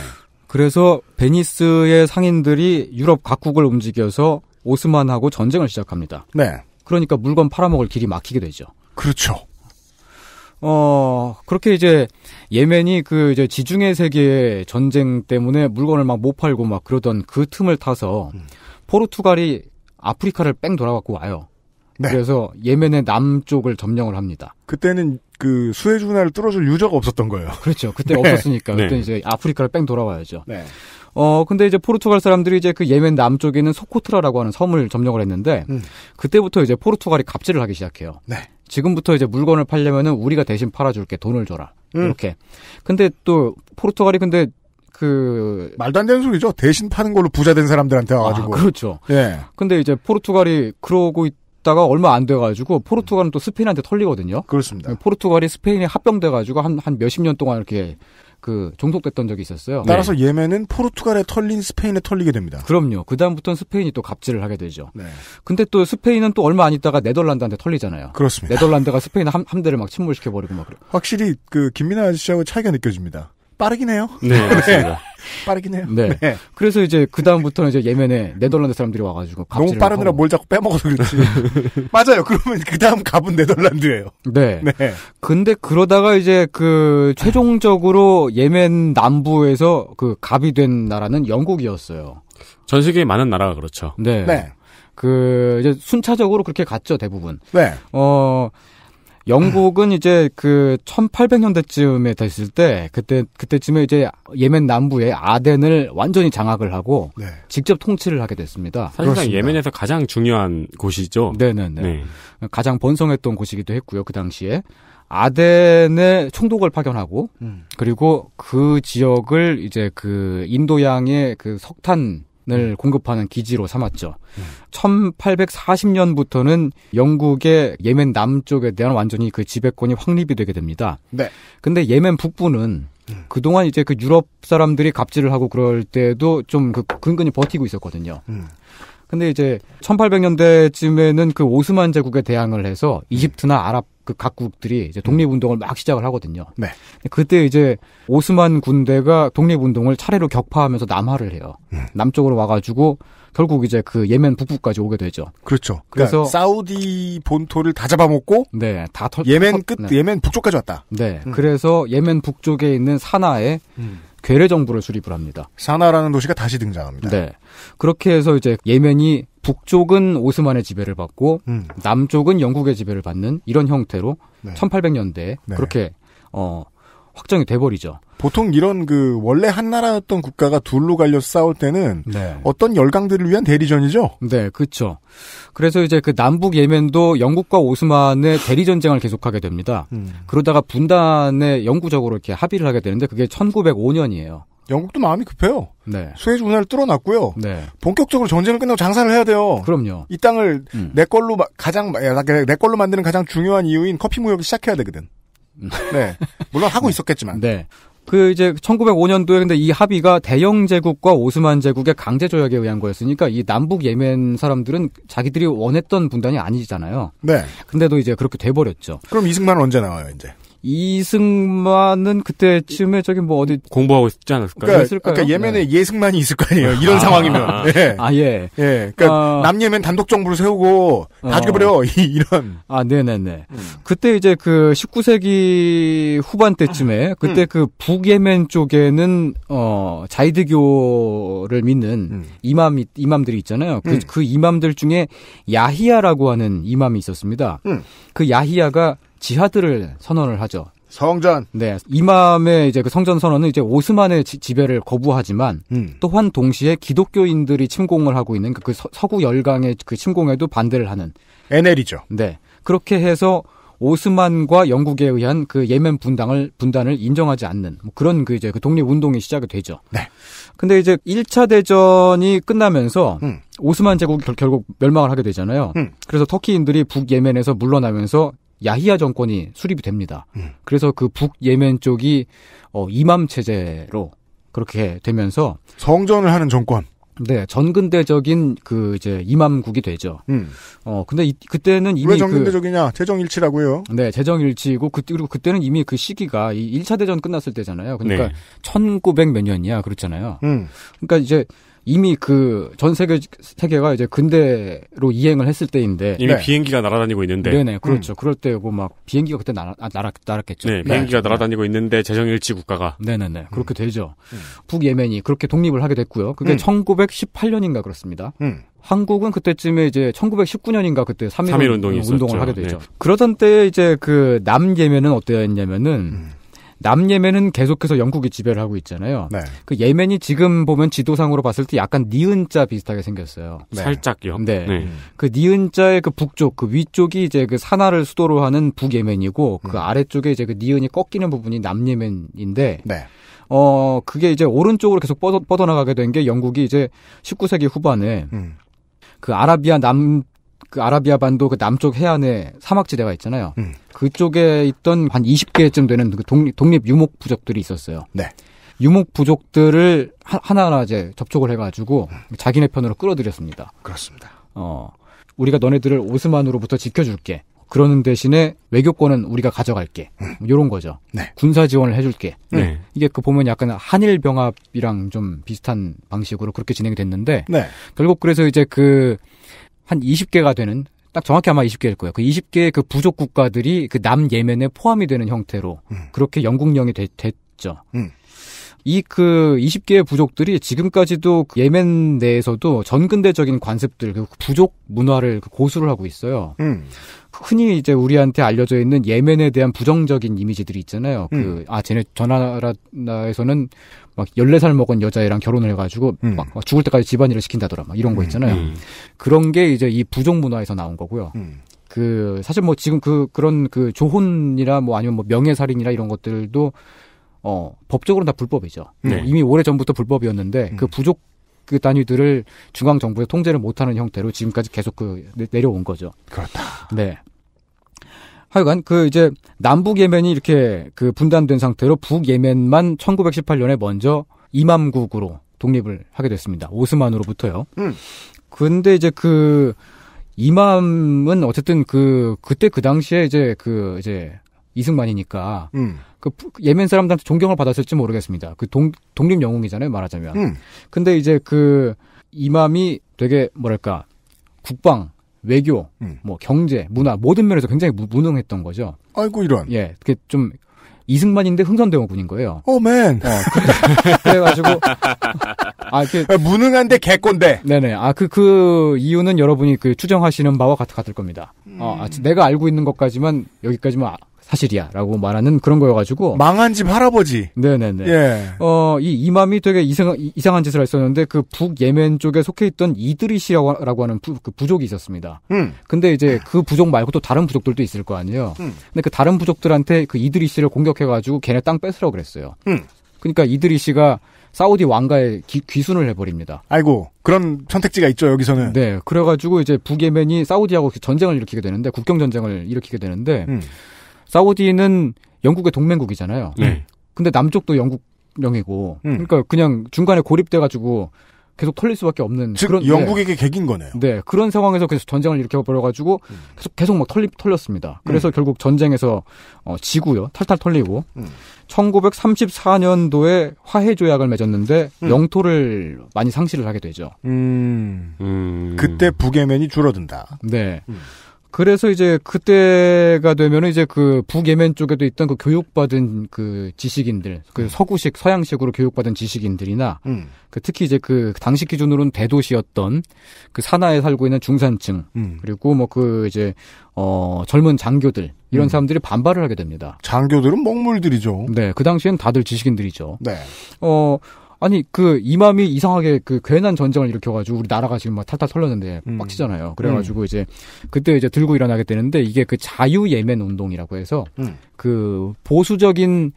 그래서 베니스의 상인들이 유럽 각국을 움직여서 오스만하고 전쟁을 시작합니다. 네. 그러니까 물건 팔아먹을 길이 막히게 되죠. 그렇죠. 어, 그렇게 이제 예멘이 그 이제 지중해 세계의 전쟁 때문에 물건을 막 못 팔고 막 그러던 그 틈을 타서 음. 포르투갈이 아프리카를 뺑 돌아갖고 와요. 네. 그래서 예멘의 남쪽을 점령을 합니다. 그때는 그 수에즈 운하를 뚫어줄 유저가 없었던 거예요. 그렇죠. 그때 네. 없었으니까 그때 네. 이제 아프리카를 뺑 돌아와야죠. 네. 어 근데 이제 포르투갈 사람들이 이제 그 예멘 남쪽에 있는 소코트라라고 하는 섬을 점령을 했는데 음. 그때부터 이제 포르투갈이 갑질을 하기 시작해요. 네. 지금부터 이제 물건을 팔려면은 우리가 대신 팔아줄게 돈을 줘라 음. 이렇게. 근데 또 포르투갈이 근데 그 말도 안 되는 소리죠. 대신 파는 걸로 부자 된 사람들한테 아, 와가지고. 아, 그렇죠. 예. 근데 이제 포르투갈이 그러고 있다가 얼마 안 돼가지고 포르투갈은 또 스페인한테 털리거든요. 그렇습니다. 포르투갈이 스페인에 합병돼가지고 한 한 몇십 년 동안 이렇게 그 종속됐던 적이 있었어요. 따라서 네. 예멘은 포르투갈에 털린 스페인에 털리게 됩니다. 그럼요. 그 다음부터는 스페인이 또 갑질을 하게 되죠. 네. 근데 또 스페인은 또 얼마 안 있다가 네덜란드한테 털리잖아요. 그렇습니다. 네덜란드가 스페인 함, 대를막 침몰시켜 버리고 막 그래. 확실히 그 김민아 아저씨하고 차이가 느껴집니다. 빠르긴 해요. 네, 맞습니다. 빠르긴 해요. 네. 네. 그래서 이제 그 다음부터는 이제 예멘에 네덜란드 사람들이 와가지고 너무 빠르느라 뭘 자꾸 빼먹어서 그렇지. 맞아요. 그러면 그 다음 갑은 네덜란드예요. 네. 네. 근데 그러다가 이제 그 최종적으로 예멘 남부에서 그 갑이 된 나라는 영국이었어요. 전 세계 많은 나라가 그렇죠. 네. 네. 그 이제 순차적으로 그렇게 갔죠 대부분. 네. 어. 영국은 이제 그 1800년대쯤에 됐을 때 그때 그때쯤에 이제 예멘 남부의 아덴을 완전히 장악을 하고 네. 직접 통치를 하게 됐습니다. 사실상 그렇습니다. 예멘에서 가장 중요한 곳이죠. 네네네. 네. 가장 번성했던 곳이기도 했고요. 그 당시에 아덴의 총독을 파견하고 음. 그리고 그 지역을 이제 그 인도양의 그 석탄 을 음. 공급하는 기지로 삼았죠. 음. 1840년부터는 영국의 예멘 남쪽에 대한 완전히 그 지배권이 확립이 되게 됩니다. 네. 근데 예멘 북부는 음. 그동안 이제 그 유럽 사람들이 갑질을 하고 그럴 때도 좀그 근근히 버티고 있었거든요. 음. 근데 이제 1800년대쯤에는 그 오스만 제국에 대항을 해서 음. 이집트나 아랍 그 각국들이 이제 독립운동을 막 시작을 하거든요. 네. 그때 이제 오스만 군대가 독립운동을 차례로 격파하면서 남하를 해요. 음. 남쪽으로 와가지고 결국 이제 그 예멘 북부까지 오게 되죠. 그렇죠. 그러니까 그래서 그러니까 사우디 본토를 다 잡아먹고 네, 다 털, 예멘 끝 네. 예멘 북쪽까지 왔다. 네. 음. 그래서 예멘 북쪽에 있는 사나에 음. 괴뢰 정부를 수립을 합니다. 사나라는 도시가 다시 등장합니다. 네. 그렇게 해서 이제 예멘이 북쪽은 오스만의 지배를 받고 음. 남쪽은 영국의 지배를 받는 이런 형태로 네. 1 8 0 0년대 네. 그렇게 어 확정이 돼 버리죠. 보통 이런 그 원래 한 나라였던 국가가 둘로 갈려 싸울 때는 네. 어떤 열강들을 위한 대리전이죠. 네, 그렇죠. 그래서 이제 그 남북 예멘도 영국과 오스만의 대리 전쟁을 계속하게 됩니다. 음. 그러다가 분단에 영구적으로 이렇게 합의를 하게 되는데 그게 1905년이에요. 영국도 마음이 급해요. 네. 수에즈 운하를 뚫어놨고요. 네. 본격적으로 전쟁을 끝내고 장사를 해야 돼요. 그럼요. 이 땅을 음. 내 걸로 가장 내 걸로 만드는 가장 중요한 이유인 커피 무역을 시작해야 되거든. 음. 네. 물론 하고 음. 있었겠지만. 네. 그 이제 1905년도에 근데 이 합의가 대영 제국과 오스만 제국의 강제 조약에 의한 거였으니까 이 남북 예멘 사람들은 자기들이 원했던 분단이 아니잖아요. 네. 근데도 이제 그렇게 돼 버렸죠. 그럼 이승만 언제 나와요, 이제? 이승만은 그때쯤에 저기 뭐 어디 공부하고 있지 않았을까요? 그러니까, 그러니까 예멘에 네. 예승만이 있을 거 아니에요. 아. 이런 아, 상황이면. 예. 아 예. 예. 그러니까 아, 어. 남예멘 단독 정부를 세우고 다 어. 죽여버려 이런. 아 네네네. 음. 그때 이제 그 19세기 후반 때쯤에 음. 그때 음. 그 북예멘 쪽에는 어 자이드교를 믿는 음. 이맘 이맘들이 있잖아요. 그그 음. 그 이맘들 중에 야히야라고 하는 이맘이 있었습니다. 음. 그 야히야가 지하드를 선언을 하죠. 성전. 네. 이맘의 이제 그 성전 선언은 이제 오스만의 지, 배를 거부하지만 음. 또한 동시에 기독교인들이 침공을 하고 있는 그, 그 서, 구 열강의 그 침공에도 반대를 하는 NL이죠. 네. 그렇게 해서 오스만과 영국에 의한 그 예멘 분당을 분단을 인정하지 않는 뭐 그런 그 이제 그 독립 운동이 시작이 되죠. 네. 근데 이제 1차 대전이 끝나면서 음. 오스만 제국이 결, 국 멸망을 하게 되잖아요. 음. 그래서 터키인들이 북예멘에서 물러나면서 야히야 정권이 수립이 됩니다. 음. 그래서 그 북예멘 쪽이 어, 이맘 체제로 그렇게 되면서 성전을 하는 정권. 네, 전근대적인 그 이제 이맘국이 되죠. 음. 어, 근데 이, 그때는 이미 왜 그 전근대적이냐? 그, 재정일치라고요. 네, 재정일치고 그 그리고 그때는 이미 그 시기가 이 1차 대전 끝났을 때잖아요. 그러니까 네. 1900 몇 년이야 그렇잖아요. 음. 그러니까 이제 이미 그 전 세계 세계가 이제 근대로 이행을 했을 때인데 이미 네. 비행기가 날아다니고 있는데 네네 그렇죠 음. 그럴 때고 막 비행기가 그때 날아 아, 날아 날았겠죠 네, 비행기가 네. 날아다니고 있는데 재정일치 국가가 네네네 그렇게 음. 되죠 음. 북예멘이 그렇게 독립을 하게 됐고요 그게 음. 1918년인가 그렇습니다 음. 한국은 그때쯤에 이제 1919년인가 그때 3.1, 3.1 운동이 운동을 있었죠. 하게 되죠 네. 그러던 때 이제 그 남예멘은 어땠냐면은 음. 남예멘은 계속해서 영국이 지배를 하고 있잖아요. 네. 그 예멘이 지금 보면 지도상으로 봤을 때 약간 니은자 비슷하게 생겼어요. 네. 살짝요. 네. 네. 그 니은자의 그 북쪽 그 위쪽이 이제 그 산하를 수도로 하는 북예멘이고 그 음. 그 아래쪽에 이제 그 니은이 꺾이는 부분이 남예멘인데 네. 어 그게 이제 오른쪽으로 계속 뻗어, 나가게 된 게 영국이 이제 19세기 후반에 음. 그 아라비아 남그 아라비아 반도 그 남쪽 해안에 사막지대가 있잖아요. 음. 그쪽에 있던 한 20개쯤 되는 그 독립, 독립 유목 부족들이 있었어요. 네. 유목 부족들을 하, 나하나 이제 접촉을 해가지고 음. 자기네 편으로 끌어들였습니다. 그렇습니다. 어, 우리가 너네들을 오스만으로부터 지켜줄게. 그러는 대신에 외교권은 우리가 가져갈게. 음. 요런 거죠. 네. 군사 지원을 해줄게. 네. 이게 그 보면 약간 한일 병합이랑 좀 비슷한 방식으로 그렇게 진행이 됐는데 네. 결국 그래서 이제 그한 20개가 되는 딱 정확히 아마 20개일 거예요. 그 20개의 그 부족 국가들이 그 남 예멘에 포함이 되는 형태로 음. 그렇게 영국령이 됐죠. 음. 이그 20개의 부족들이 지금까지도 예멘 내에서도 전근대적인 관습들, 그 부족 문화를 그 고수를 하고 있어요. 음. 흔히 이제 우리한테 알려져 있는 예멘에 대한 부정적인 이미지들이 있잖아요. 그 음. 그, 아, 쟤네 전나라에서는 막 14살 먹은 여자애랑 결혼을 해가지고 음. 막 죽을 때까지 집안일을 시킨다더라. 막 이런 거 음. 있잖아요. 음. 그런 게 이제 이 부족 문화에서 나온 거고요. 음. 그, 사실 뭐 지금 그, 그런 그 조혼이나 뭐 아니면 뭐 명예살인이나 이런 것들도 어, 법적으로는 다 불법이죠. 네. 이미 오래 전부터 불법이었는데 음. 그 부족 그 단위들을 중앙 정부에 통제를 못하는 형태로 지금까지 계속 그 내려온 거죠. 그렇다. 네. 하여간 그 이제 남북 예멘이 이렇게 그 분단된 상태로 북 예멘만 1918년에 먼저 이맘국으로 독립을 하게 됐습니다. 오스만으로부터요. 음. 근데 이제 그 이맘은 어쨌든 그 그때 그 당시에 이제 그 이제 이승만이니까 음. 그 예멘 사람들한테 존경을 받았을지 모르겠습니다. 그 동, 독립 영웅이잖아요, 말하자면. 음. 근데 이제 그 이맘이 되게 뭐랄까 국방, 외교, 음. 뭐 경제, 문화 모든 면에서 굉장히 무, 무능했던 거죠. 아이고 이런. 예, 그게 좀 이승만인데 흥선대원군인 거예요. 오맨. 어, 어 그래가지고 아, 그, 무능한데 개꼰대. 네네. 아그그 그 이유는 여러분이 그 추정하시는 바와 같, 을 겁니다. 어, 음. 아, 내가 알고 있는 것까지만 여기까지만 아, 사실이야라고 말하는 그런 거여가지고 망한 집 할아버지. 네네네. 예. 어이 이맘이 되게 이상 이상한 짓을 했었는데 그북 예멘 쪽에 속해 있던 이드리시라고 하는 부, 그 부족이 있었습니다. 음. 근데 이제 그 부족 말고 또 다른 부족들도 있을 거 아니에요. 음. 근데 그 다른 부족들한테 그 이드리시를 공격해가지고 걔네 땅 뺏으라고 그랬어요. 음. 그러니까 이드리시가 사우디 왕가에 귀, 순을 해버립니다. 아이고 그런 선택지가 있죠 여기서는. 네, 그래가지고 이제 북예멘이 사우디하고 전쟁을 일으키게 되는데 국경 전쟁을 일으키게 되는데 음. 사우디는 영국의 동맹국이잖아요. 네. 근데 남쪽도 영국 영이고 음. 그러니까 그냥 중간에 고립돼 가지고 계속 털릴 수밖에 없는 그런 영국에게 네. 객인 거네요. 네. 네 그런 상황에서 계속 전쟁을 일으켜 버려가지고 음. 계속 계속 막 털리, 털렸습니다. 음. 그래서 음. 결국 전쟁에서 어, 지고요 탈탈 털리고 1934년도에 음. 화해 조약을 맺었는데 음. 영토를 많이 상실을 하게 되죠. 음, 그때 북예면이 줄어든다. 네. 그래서 이제 그때가 되면 은 이제 그 북예멘 쪽에도 있던 그 교육받은 그 지식인들, 그 음. 서구식 서양식으로 교육받은 지식인들이나 음. 그 특히 이제 그 당시 기준으로는 대도시였던 그 산하에 살고 있는 중산층 음. 그리고 뭐 그 이제 어 젊은 장교들 이런 음. 사람들이 반발을 하게 됩니다. 장교들은 먹물들이죠. 네, 그 당시엔 다들 지식인들이죠. 네. 어 아니 그 이맘이 이상하게 그 괜한 전쟁을 일으켜가지고 우리 나라가 지금 막 탈탈 털렸는데 음. 빡치잖아요. 음. 그래가지고 음. 이제 그때 이제 들고 일어나게 되는데 이게 그 자유 예멘 운동이라고 해서 음. 그 보수적인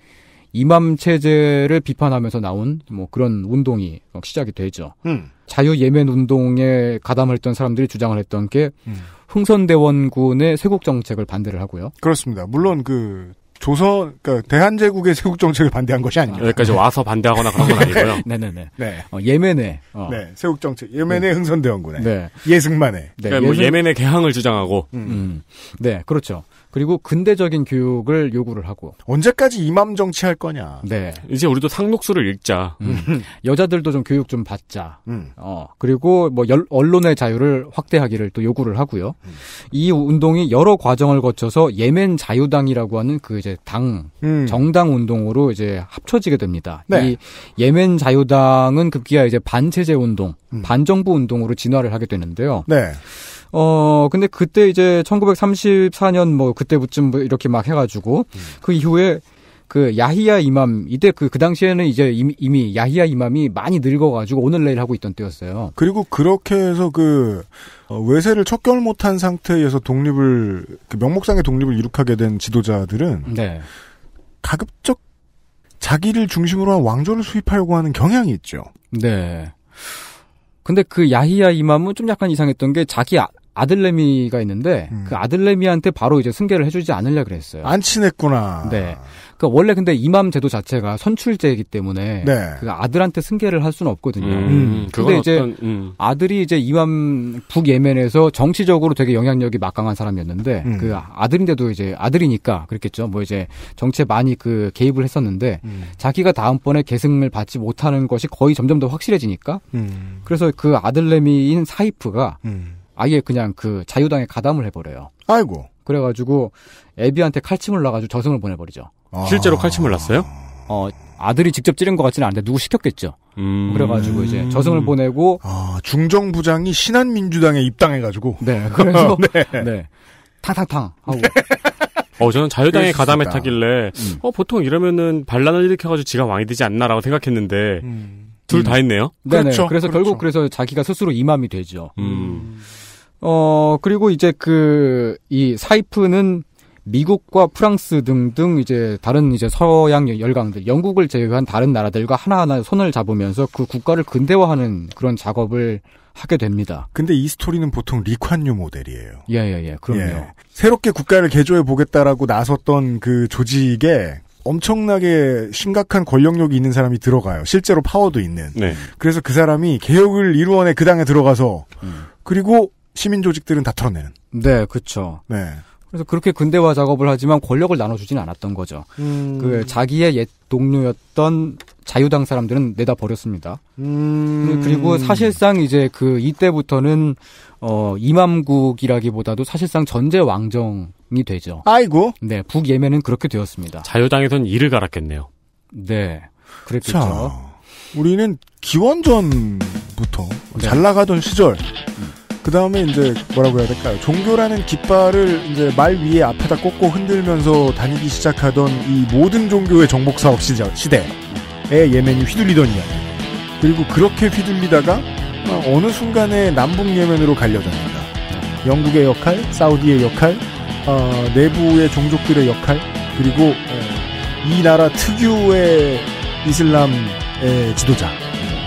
이맘 체제를 비판하면서 나온 뭐 그런 운동이 시작이 되죠. 음. 자유 예멘 운동에 가담했던 사람들이 주장을 했던 게 음. 흥선대원군의 쇄국 정책을 반대를 하고요. 그렇습니다. 물론 그 조선 그러니까 대한제국의 세국 정책을 반대한 것이 아니에요. 여기까지 와서 반대하거나 그런 건 아니고요. 네네네. 네, 네. 네. 어, 예멘의 어. 네 세국 정책 예멘의 네. 흥선대원군의 네. 예승만의 네. 그러니까 예승... 뭐 예멘의 개항을 주장하고 음. 음. 네 그렇죠. 그리고 근대적인 교육을 요구를 하고 언제까지 이맘 정치할 거냐? 네. 이제 우리도 상록수를 읽자. 음. 여자들도 좀 교육 좀 받자. 음. 어 그리고 뭐 열, 언론의 자유를 확대하기를 또 요구를 하고요. 음. 이 운동이 여러 과정을 거쳐서 예멘 자유당이라고 하는 그 이제 당 음. 정당 운동으로 이제 합쳐지게 됩니다. 네. 이 예멘 자유당은 급기야 이제 반체제 운동, 음. 반정부 운동으로 진화를 하게 되는데요. 네. 어, 근데 그때 이제 1934년 뭐 그때부쯤 뭐 이렇게 막 해가지고 음. 그 이후에 그 야히야 이맘 이때 그, 그 당시에는 이제 이미, 이미 야히야 이맘이 많이 늙어가지고 오늘 내일 하고 있던 때였어요. 그리고 그렇게 해서 그 어, 외세를 척결 못한 상태에서 독립을 그 명목상의 독립을 이룩하게 된 지도자들은 네. 가급적 자기를 중심으로 한 왕조를 수입하려고 하는 경향이 있죠. 네. 근데 그 야히야 이맘은 좀 약간 이상했던 게 자기 아, 아들내미가 있는데 음. 그 아들내미한테 바로 이제 승계를 해주지 않으려 그랬어요. 안 친했구나. 네. 그 원래 근데 이맘 제도 자체가 선출제이기 때문에 네. 그 아들한테 승계를 할 수는 없거든요. 음, 음. 근데 이제 어떤, 음. 아들이 이제 이맘 북예멘에서 정치적으로 되게 영향력이 막강한 사람이었는데 음. 그 아들인데도 이제 아들이니까 그렇겠죠. 뭐 이제 정치에 많이 그 개입을 했었는데 음. 자기가 다음번에 계승을 받지 못하는 것이 거의 점점 더 확실해지니까 그래서 그 아들내미인 사이프가 아예 그냥 그 자유당에 가담을 해버려요. 아이고. 그래가지고 애비한테 칼침을 놔가지고 저승을 보내버리죠. 아... 실제로 칼침을 놨어요? 어 아들이 직접 찌른 것 같지는 않은데 누구 시켰겠죠. 음... 그래가지고 이제 저승을 보내고 아, 중정 부장이 신한민주당에 입당해가지고 네 그래서 네. 네 탕탕탕 하고 어, 저는 자유당에 가담했다길래, 음. 어, 보통 이러면은 반란을 일으켜가지고 지가 왕이 되지 않나라고 생각했는데, 음. 둘다 음. 있네요? 네네. 그렇죠. 그래서 그렇죠. 결국 그래서 자기가 스스로 임함이 되죠. 음. 음. 어, 그리고 이제 그, 이 사이프는 미국과 프랑스 등등 이제 다른 이제 서양 열강들, 영국을 제외한 다른 나라들과 하나하나 손을 잡으면서 그 국가를 근대화하는 그런 작업을 하게 됩니다. 근데 이 스토리는 보통 리콴유 모델이에요. 예, 예, 예. 그럼요. 예. 새롭게 국가를 개조해 보겠다라고 나섰던 그 조직에 엄청나게 심각한 권력력이 있는 사람이 들어가요. 실제로 파워도 있는. 네. 그래서 그 사람이 개혁을 이루어내 그 당에 들어가서 음. 그리고 시민 조직들은 다 털어내는. 네, 그렇죠. 네. 그래서 그렇게 근대화 작업을 하지만 권력을 나눠주진 않았던 거죠. 음... 그 자기의 옛 동료였던 자유당 사람들은 내다 버렸습니다. 음... 그, 그리고 사실상 이제 그 이때부터는 어 이맘국이라기보다도 사실상 전제 왕정이 되죠. 아이고. 네, 북예멘은 그렇게 되었습니다. 자유당에선 이를 갈았겠네요. 네, 그렇겠죠 자, 우리는 기원전부터 네. 잘 나가던 시절. 그 다음에 이제 뭐라고 해야 될까요? 종교라는 깃발을 이제 말 위에 앞에다 꽂고 흔들면서 다니기 시작하던 이 모든 종교의 정복 사업 시대에 예멘이 휘둘리던 이야기. 그리고 그렇게 휘둘리다가 어느 순간에 남북 예멘으로 갈려졌습니다. 영국의 역할, 사우디의 역할, 어, 내부의 종족들의 역할, 그리고 어, 이 나라 특유의 이슬람의 지도자.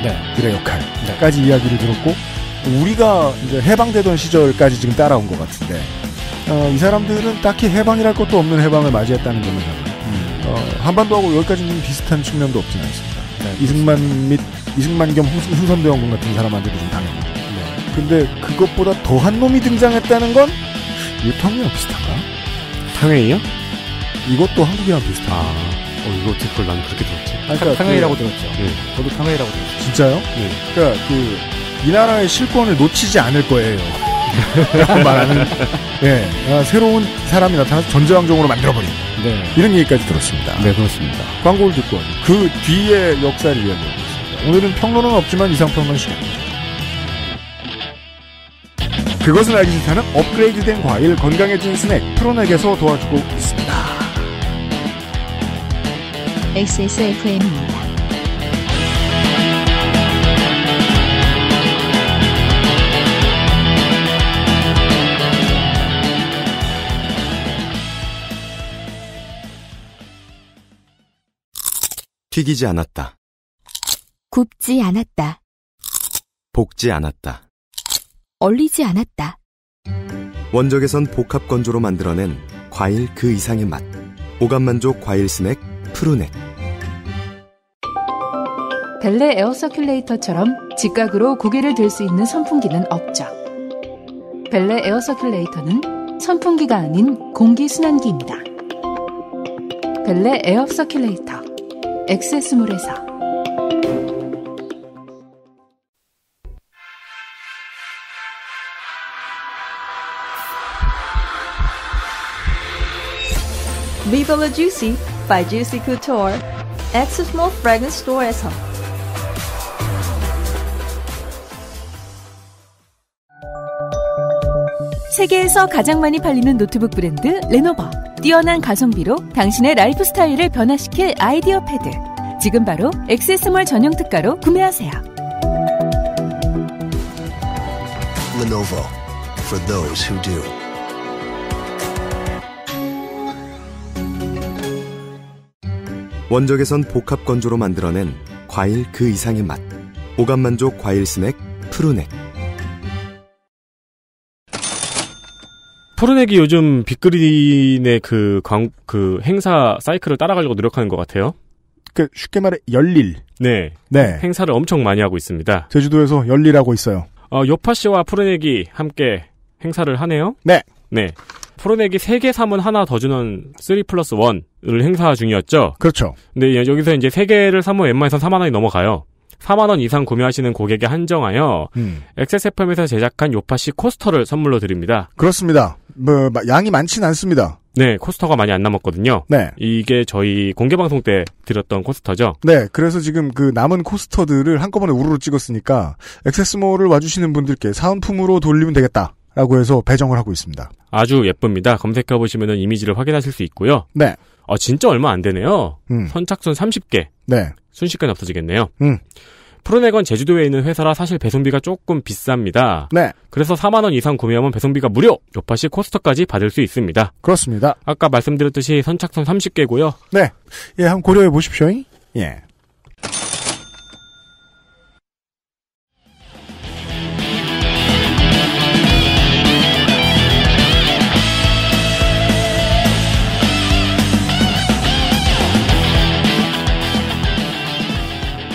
네, 들의 역할까지 이야기를 들었고 우리가 이제 해방되던 시절까지 지금 따라온 것 같은데 어, 이 사람들은 딱히 해방이랄 것도 없는 해방을 맞이했다는 겁니다. 음. 어, 한반도하고 여기까지는 비슷한 측면도 없진 않습니다. 네, 이승만 및 이승만 겸 홍선대원군 같은 사람한테도 좀 당했고. 네. 근데 그것보다 더 한 놈이 등장했다는 건 유통이랑 비슷한가? 탕웨이요? 이것도 한국이랑 비슷한. 아, 어, 이거 어떻게 난 그렇게 들었지? 그러니까 탕웨이라고 그, 들었죠. 네. 저도 탕웨이라고 들었죠. 진짜요? 네. 그러니까 그이 나라의 실권을 놓치지 않을 거예요. 말하는 네, 새로운 사람이 나타나서 전제왕종으로 만들어버린 네. 이런 얘기까지 들었습니다. 네 그렇습니다. 광고를 듣고 그 뒤의 역사를 이야기하고 습니다 오늘은 평론은 없지만 이상평론 시간입니다. 그것은 알기 싫다는 업그레이드된 과일 건강해진 스낵 프로넥에서 도와주고 있습니다. XSFM입니다. 튀기지 않았다. 굽지 않았다. 볶지 않았다. 얼리지 않았다. 원적에선 복합 건조로 만들어낸 과일 그 이상의 맛. 오감 만족 과일 스낵 푸르넥. 벨레 에어 서큘레이터처럼 직각으로 고개를 들 수 있는 선풍기는 없죠. 벨레 에어 서큘레이터는 선풍기가 아닌 공기 순환기입니다. 벨레 에어 서큘레이터. 엑세스몰에서 Viva La Juicy by Juicy Couture 엑세스몰 프래그런스 스토어에서 세계에서 가장 많이 팔리는 노트북 브랜드 레노버 뛰어난 가성비로 당신의 라이프 스타일을 변화시킬 아이디어 패드. 지금 바로 액세스몰 전용 특가로 구매하세요. Lenovo for those who do. 원적에선 복합 건조로 만들어낸 과일 그 이상의 맛. 오감 만족 과일 스낵 푸르넥. 푸르네기 요즘 빅그린의 그, 광, 그 행사 사이클을 따라가려고 노력하는 것 같아요. 그 쉽게 말해 열릴. 네. 네. 행사를 엄청 많이 하고 있습니다. 제주도에서 열일하고 있어요. 어, 요파 씨와 푸르네기 함께 행사를 하네요. 네. 네. 푸르네기 세개 사문 하나 더 주는 3 플러스 1을 행사 중이었죠. 그렇죠. 근데 여기서 이제 세개를 사면 웬만해서 4만원이 넘어가요. 4만원 이상 구매하시는 고객에 한정하여 음. XSFM에서 제작한 요파씨 코스터를 선물로 드립니다. 그렇습니다. 뭐 양이 많지는 않습니다. 네, 코스터가 많이 안 남았거든요. 네. 이게 저희 공개 방송 때 드렸던 코스터죠. 네, 그래서 지금 그 남은 코스터들을 한꺼번에 우르르 찍었으니까 액세스몰을 와주시는 분들께 사은품으로 돌리면 되겠다. 라고 해서 배정을 하고 있습니다. 아주 예쁩니다. 검색해 보시면 이미지를 확인하실 수 있고요. 네. 아 진짜 얼마 안 되네요. 음. 선착순 30개. 네. 순식간에 없어지겠네요. 음. 프로액건 제주도에 있는 회사라 사실 배송비가 조금 비쌉니다. 네. 그래서 4만 원 이상 구매하면 배송비가 무료. 요파시 코스터까지 받을 수 있습니다. 그렇습니다. 아까 말씀드렸듯이 선착순 30개고요. 네. 예, 한번 고려해 보십시오. 예.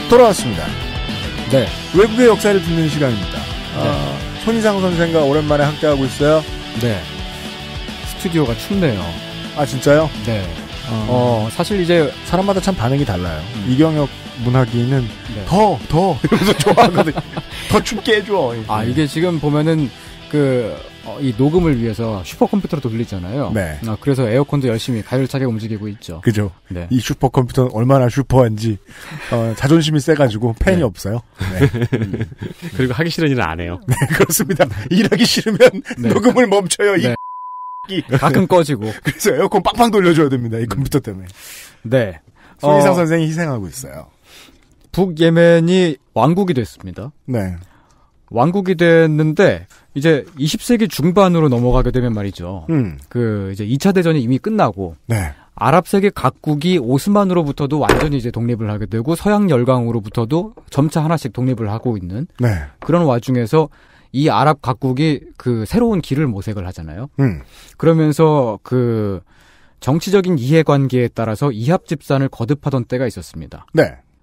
돌아왔습니다. 네. 외국의 역사를 듣는 시간입니다. 아, 네. 아, 손희상 선생과 오랜만에 함께하고 있어요. 네. 스튜디오가 춥네요. 아 진짜요? 네. 어, 어 사실 이제 사람마다 참 반응이 달라요. 음. 이경혁 문학인은 더더 네. 더, 이러면서 좋아하거든. 더 춥게 해줘. 아 이게 지금 보면은 그 어, 이 녹음을 위해서 슈퍼컴퓨터로 돌리잖아요. 네. 어, 그래서 에어컨도 열심히 가열차게 움직이고 있죠. 그죠. 네. 이 슈퍼컴퓨터는 얼마나 슈퍼한지 어, 자존심이 세가지고 팬이 네. 없어요. 네. 그리고 하기 싫은 일은 안 해요. 네, 그렇습니다. 일하기 싫으면 네. 녹음을 멈춰요. 이 네. 가끔 꺼지고. 그래서 에어컨 빵빵 돌려줘야 됩니다. 이 컴퓨터 때문에. 네. 손희상 어, 어, 선생이 희생하고 있어요. 북예멘이 왕국이 됐습니다. 네. 왕국이 됐는데 이제 20세기 중반으로 넘어가게 되면 말이죠. 음. 그 이제 2차 대전이 이미 끝나고 네. 아랍 세계 각국이 오스만으로부터도 완전히 이제 독립을 하게 되고 서양 열강으로부터도 점차 하나씩 독립을 하고 있는 네. 그런 와중에서 이 아랍 각국이 그 새로운 길을 모색을 하잖아요. 음. 그러면서 그 정치적인 이해관계에 따라서 이합 집산을 거듭하던 때가 있었습니다. 네.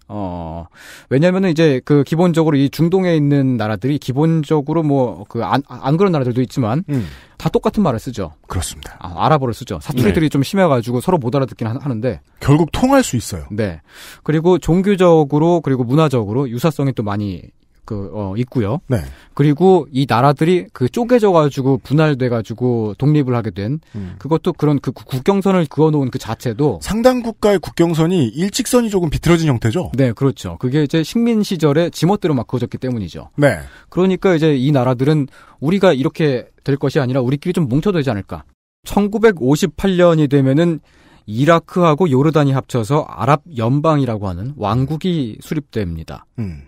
어, 왜냐면은 이제 그 기본적으로 이 중동에 있는 나라들이 기본적으로 뭐 그 안, 안 그런 나라들도 있지만 음. 다 똑같은 말을 쓰죠. 그렇습니다. 아, 아랍어를 쓰죠. 사투리들이 네. 좀 심해가지고 서로 못 알아듣긴 하, 하는데 결국 통할 수 있어요. 네. 그리고 종교적으로 그리고 문화적으로 유사성이 또 많이 그, 어, 있고요. 네. 그리고 이 나라들이 그 쪼개져가지고 분할돼가지고 독립을 하게 된 음. 그것도 그런 그 국경선을 그어놓은 그 자체도 상당 국가의 국경선이 일직선이 조금 비틀어진 형태죠. 네, 그렇죠. 그게 이제 식민 시절에 지멋대로 막 그어졌기 때문이죠. 네. 그러니까 이제 이 나라들은 우리가 이렇게 될 것이 아니라 우리끼리 좀 뭉쳐되지 않을까. 1958년이 되면은 이라크하고 요르단이 합쳐서 아랍 연방이라고 하는 왕국이 수립됩니다. 음.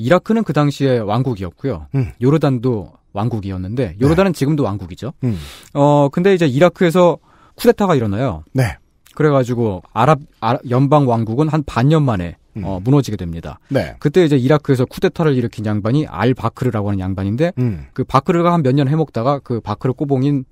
이라크는 그 당시에 왕국이었고요. 음. 요르단도 왕국이었는데 네. 요르단은 네. 지금도 왕국이죠. 음. 어 근데 이제 이라크에서 쿠데타가 일어나요. 네. 그래가지고 아랍, 아 연방 왕국은 한 반년 만에 음. 어, 무너지게 됩니다. 네. 그때 이제 이라크에서 쿠데타를 일으킨 양반이 알 바크르라고 하는 양반인데 음. 그 바크르가 한 몇 년 해먹다가 그 바크르 꼬봉인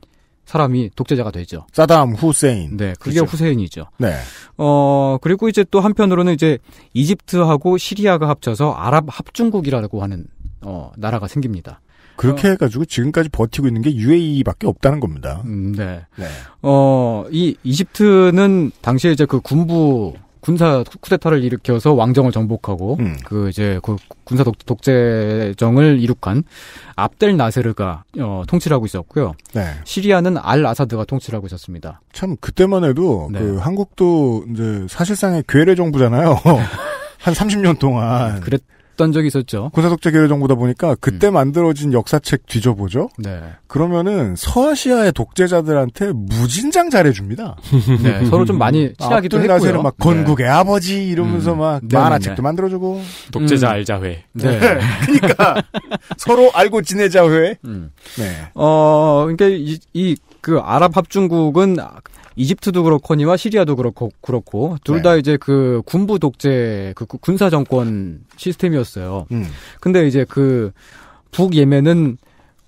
사람이 독재자가 되죠. 사담 후세인. 네, 그게 그렇죠. 후세인이죠. 네. 어 그리고 이제 또 한편으로는 이제 이집트하고 시리아가 합쳐서 아랍 합중국이라고 하는 어 나라가 생깁니다. 그렇게 해가지고 지금까지 버티고 있는 게 UAE밖에 없다는 겁니다. 음, 네. 네. 어, 이 이집트는 당시에 이제 그 군부 군사 쿠데타를 일으켜서 왕정을 정복하고 음. 그 이제 그 군사 독, 재정을 이룩한 압델 나세르가 어, 통치를 하고 있었고요. 네. 시리아는 알 아사드가 통치를 하고 있었습니다. 참 그때만 해도 네. 그 한국도 이제 사실상의 괴뢰 정부잖아요. 한 30년 동안 그랬 없던 적이 있었죠. 군사독재계열 정부다 보니까 그때 음. 만들어진 역사책 뒤져보죠. 네. 그러면은 서아시아의 독재자들한테 무진장 잘해줍니다. 네, 서로 좀 많이 음. 친하기도 했고요. 막 건국의 네. 아버지 이러면서 음. 막네 만화책도 네, 네. 만들어주고. 독재자 음. 알자회. 네. 네. 그러니까 서로 알고 지내자회. 음. 네. 어, 그러니까 이, 이그 아랍 합중국은 이집트도 그렇거니와 시리아도 그렇고 그렇고 둘다 네. 이제 그 군부 독재 그 군사 정권 시스템이었어요. 음. 근데 이제 그 북예멘은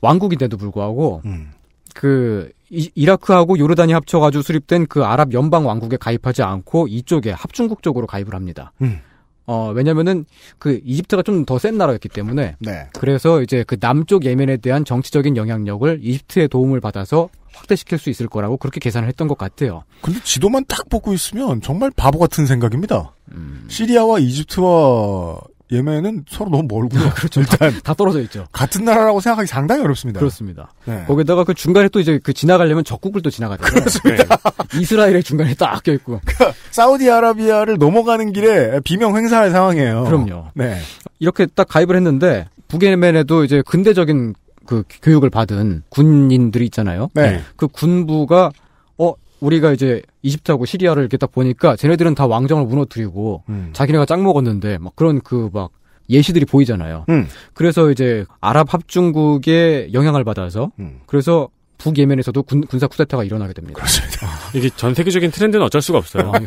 왕국인데도 불구하고 음. 그 이, 라크하고 요르단이 합쳐가지고 수립된 그 아랍 연방 왕국에 가입하지 않고 이쪽에 합중국 쪽으로 가입을 합니다. 음. 어, 왜냐면은 그 이집트가 좀 더 센 나라였기 때문에. 네. 그래서 이제 그 남쪽 예멘에 대한 정치적인 영향력을 이집트의 도움을 받아서 확대시킬 수 있을 거라고 그렇게 계산을 했던 것 같아요. 근데 지도만 딱 보고 있으면 정말 바보 같은 생각입니다. 음... 시리아와 이집트와 예매는 서로 너무 멀고요. 아, 그렇죠. 일단 다, 다, 떨어져 있죠. 같은 나라라고 생각하기 상당히 어렵습니다. 그렇습니다. 네. 거기다가 그 중간에 또 이제 그 지나가려면 적국을 또 지나가잖아요. 그렇습니다. 네. 이스라엘의 중간에 딱껴 있고. 그러니까 사우디아라비아를 넘어가는 길에 비명 횡사할 상황이에요. 그럼요. 네. 이렇게 딱 가입을 했는데 북예멘에도 이제 근대적인 그 교육을 받은 군인들이 있잖아요. 네. 그 군부가 우리가 이제 이집트하고 시리아를 이렇게 딱 보니까 쟤네들은 다 왕정을 무너뜨리고 음. 자기네가 짝 먹었는데 막 그런 그 막 예시들이 보이잖아요. 음. 그래서 이제 아랍 합중국의 영향을 받아서 음. 그래서 북예멘에서도 군, 군사 쿠데타가 일어나게 됩니다. 그렇습니다. 아. 이게 전 세계적인 트렌드는 어쩔 수가 없어요. 아,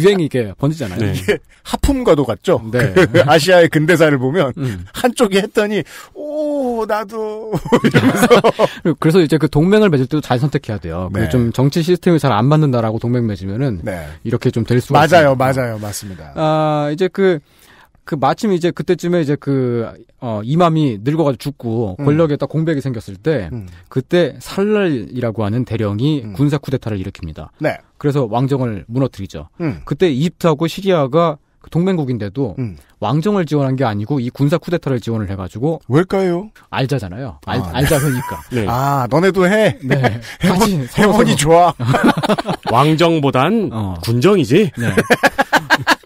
유행이 이게 번지잖아요. 네. 이게 하품과도 같죠? 네. 그 아시아의 근대사를 보면 음. 한쪽이 했더니 오 나도 이러면서 그래서 이제 그 동맹을 맺을 때도 잘 선택해야 돼요. 그 네. 좀 정치 시스템이 잘 안 맞는다라고 동맹 맺으면은 네. 이렇게 좀 될 수가 맞아요, 있습니다. 맞아요, 맞습니다. 아 이제 그그 마침 이제 그때쯤에 이제 그 어, 이맘이 늙어가지고 죽고 권력에다 음. 공백이 생겼을 때 음. 그때 살랄이라고 하는 대령이 음. 군사 쿠데타를 일으킵니다. 네. 그래서 왕정을 무너뜨리죠. 음. 그때 이집트하고 시리아가 그 동맹국인데도 음. 왕정을 지원한 게 아니고 이 군사 쿠데타를 지원을 해가지고 왜일까요? 알자잖아요. 알, 아, 네. 알자 그러니까. 네. 네. 아 너네도 해. 네. 해보니 해본, 좋아. 왕정보단 어. 군정이지. 네.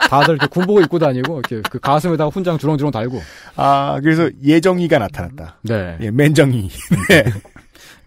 다들 이렇게 군복 을 입고 다니고 이렇게 그 가슴에다가 훈장 주렁주렁 달고. 아 그래서 예정이가 나타났다. 네. 예, 맨정이. 네.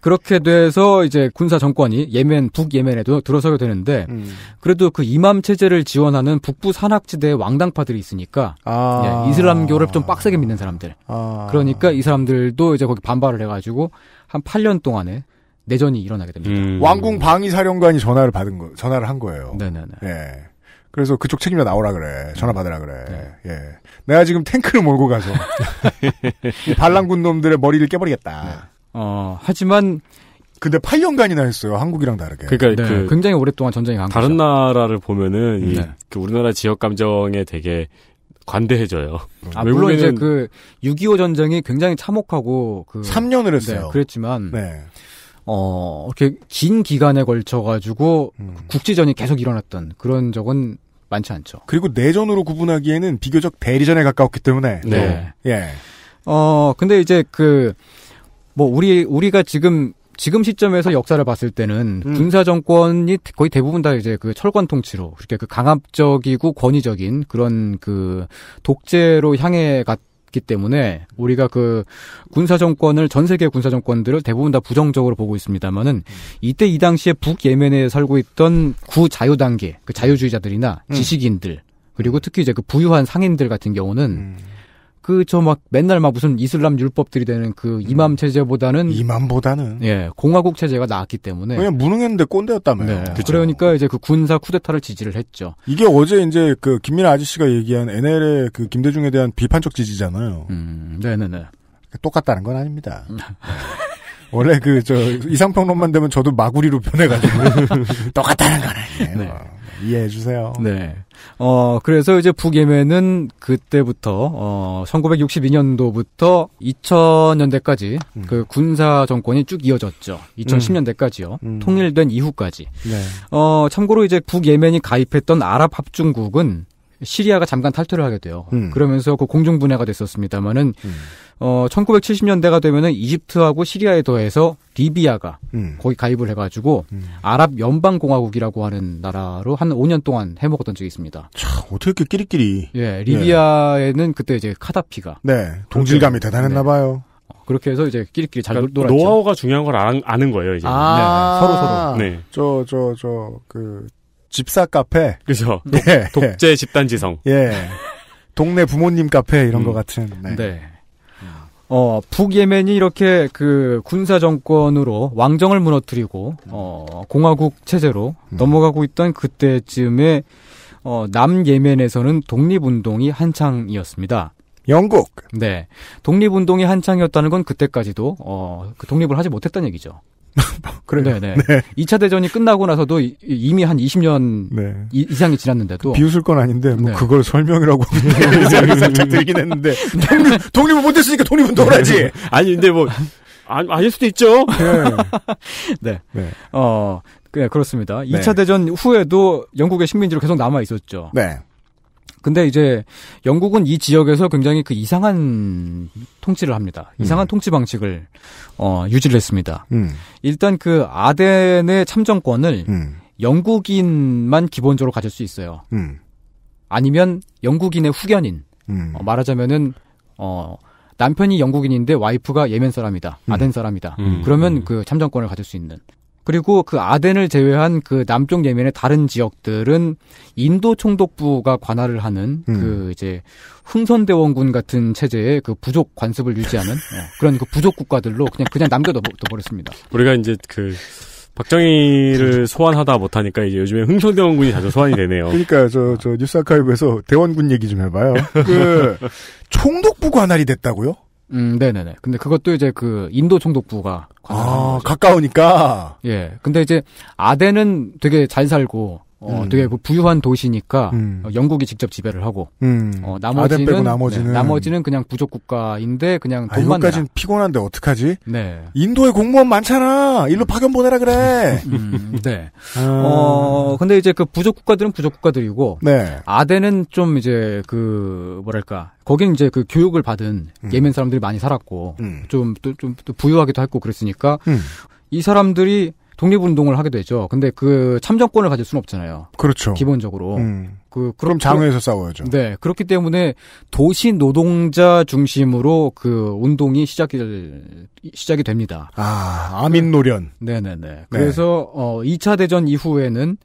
그렇게 돼서 이제 군사 정권이 예멘 북예멘에도 들어서게 되는데 음. 그래도 그 이맘 체제를 지원하는 북부 산악지대의 왕당파들이 있으니까 아. 예, 이슬람교를 좀 빡세게 믿는 사람들 아. 그러니까 이 사람들도 이제 거기 반발을 해가지고 한 8년 동안에 내전이 일어나게 됩니다. 음. 왕궁 방위사령관이 전화를 받은 거 전화를 한 거예요. 네네네. 예. 그래서 그쪽 책임자 나오라 그래. 전화 받으라 그래. 네. 예. 내가 지금 탱크를 몰고 가서 반란군 놈들의 머리를 깨버리겠다. 네. 어, 하지만 근데 8년간이나 했어요. 한국이랑 다르게. 그러니까 네. 그 굉장히 오랫동안 전쟁이 간 다른 거죠. 나라를 보면은 이, 네. 그 우리나라 지역 감정에 되게 관대해져요. 음. 아, 물론 이제 그 6.25 전쟁이 굉장히 참혹하고 그 3년을 했어요. 그랬지만 네. 어, 이렇게 긴 기간에 걸쳐가지고 음. 국지전이 계속 일어났던 그런 적은 많지 않죠. 그리고 내전으로 구분하기에는 비교적 대리전에 가까웠기 때문에. 네. 네. 예. 어, 근데 이제 그, 뭐, 우리, 우리가 지금, 지금 시점에서 역사를 봤을 때는 음. 군사 정권이 거의 대부분 다 이제 그 철권 통치로 그렇게 그 강압적이고 권위적인 그런 그 독재로 향해 갔 있기 때문에 우리가 그 군사 정권을 전 세계 군사 정권들을 대부분 다 부정적으로 보고 있습니다만은 이때 이 당시에 북 예멘에 살고 있던 구 자유 단계 그 자유주의자들이나 음. 지식인들 그리고 특히 이제 그 부유한 상인들 같은 경우는 음. 그저막 맨날 막 무슨 이슬람 율법들이 되는 그 음. 이맘 체제보다는 이맘보다는 예 공화국 체제가 나았기 때문에 그냥 무능했는데 꼰대였다며. 네. 그쵸. 그러니까 이제 그 군사 쿠데타를 지지를 했죠. 이게 어제 이제 그 김민아 아저씨가 얘기한 NL의 그 김대중에 대한 비판적 지지잖아요. 음, 네네네. 똑같다는 건 아닙니다. 원래 그 저 이상평론만 되면 저도 마구리로 변해가지고 똑같다는 건 아니에요. 네. 이해해 주세요. 네. 어, 그래서 이제 북예멘은 그때부터 어, 1962년도부터 2000년대까지 음. 그 군사 정권이 쭉 이어졌죠. 2010년대까지요. 음. 음. 통일된 이후까지. 네. 어, 참고로 이제 북예멘이 가입했던 아랍 합중국은 시리아가 잠깐 탈퇴를 하게 돼요. 음. 그러면서 그 공중 분해가 됐었습니다만은 음. 어 1970년대가 되면은 이집트하고 시리아에 더해서 리비아가 음. 거기 가입을 해가지고 음. 아랍 연방 공화국이라고 하는 나라로 한 5년 동안 해먹었던 적이 있습니다. 참 어떻게 이렇게 끼리끼리? 예, 리비아에는 네. 그때 이제 카다피가 네 동질감이 대단했나 네. 봐요. 어, 그렇게 해서 이제 끼리끼리 잘 그러니까 놀았죠. 노하우가 중요한 걸 아는 거예요, 이제. 아~ 네, 서로 서로. 아. 네. 저저저그 집사 카페. 그죠. 예. 독재 집단지성. 예. 동네 부모님 카페 이런 음. 것 같은. 네. 네. 어, 북예멘이 이렇게 그 군사 정권으로 왕정을 무너뜨리고 어, 공화국 체제로 음. 넘어가고 있던 그때쯤에 어, 남예멘에서는 독립운동이 한창이었습니다. 영국. 네. 독립운동이 한창이었다는 건 그때까지도 어, 그 독립을 하지 못했다는 얘기죠. 그래 네네. 네. 2차 대전이 끝나고 나서도 이미 한 20년 네. 이상이 지났는데도 그 비웃을 건 아닌데 뭐 네. 그걸 설명이라고 생각이 네. 들긴 했는데 독립, 독립을 못했으니까 독립은 돌하지 아니 근데 뭐 아, 아닐 수도 있죠. 네. 네. 어, 네, 그렇습니다. 2차 대전 후에도 영국의 식민지로 계속 남아 있었죠. 네. 근데 이제 영국은 이 지역에서 굉장히 그 이상한 통치를 합니다. 음. 이상한 음. 통치 방식을 어, 유지를 했습니다. 음. 일단 그 아덴의 참정권을 음. 영국인만 기본적으로 가질 수 있어요. 음. 아니면 영국인의 후견인. 음. 어, 말하자면은 어 남편이 영국인인데 와이프가 예멘 사람이다. 아덴 사람이다. 그러면 그 참정권을 가질 수 있는. 그리고 그 아덴을 제외한 그 남쪽 예멘의 다른 지역들은 인도 총독부가 관할을 하는 음. 그 이제 흥선대원군 같은 체제의 그 부족 관습을 유지하는 어, 그런 그 부족 국가들로 그냥 그냥 남겨둬 버렸습니다. 우리가 이제 그 박정희를 그렇죠. 소환하다 못하니까 이제 요즘에 흥선대원군이 자주 소환이 되네요. 그러니까 저저 뉴스 아카이브에서 대원군 얘기 좀 해봐요. 그 총독부 관할이 됐다고요? 음, 네 네네. 근데 그것도 이제 그 인도 총독부가 아 가까우니까. 예. 근데 이제 아대는 되게 잘 살고 어, 음. 되게 그 부유한 도시니까 음. 어, 영국이 직접 지배를 하고 음. 어, 아, 나머지는 빼고 나머지는 네, 나머지는 그냥 부족 국가인데 그냥 아, 돈만 아, 이것까진 피곤한데 어떡하지? 네. 인도에 공무원 많잖아. 일로 파견 보내라 그래. 음, 음, 네. 아. 어 근데 이제 그 부족 국가들은 부족 국가들이고 네. 아대는좀 이제 그 뭐랄까 거긴 이제 그 교육을 받은 음. 예멘 사람들이 많이 살았고 좀 또좀또 좀, 또 부유하기도 했고 그랬으니까 이 사람들이 독립운동을 하게 되죠. 근데 그 참정권을 가질 수는 없잖아요. 그렇죠. 기본적으로. 음. 그 그럼 장외에서 싸워야죠. 네, 그렇기 때문에 도시 노동자 중심으로 그 운동이 시작이 시작이 됩니다. 아, 아민 노련. 네, 네, 네. 네. 그래서 어 2차 대전 이후에는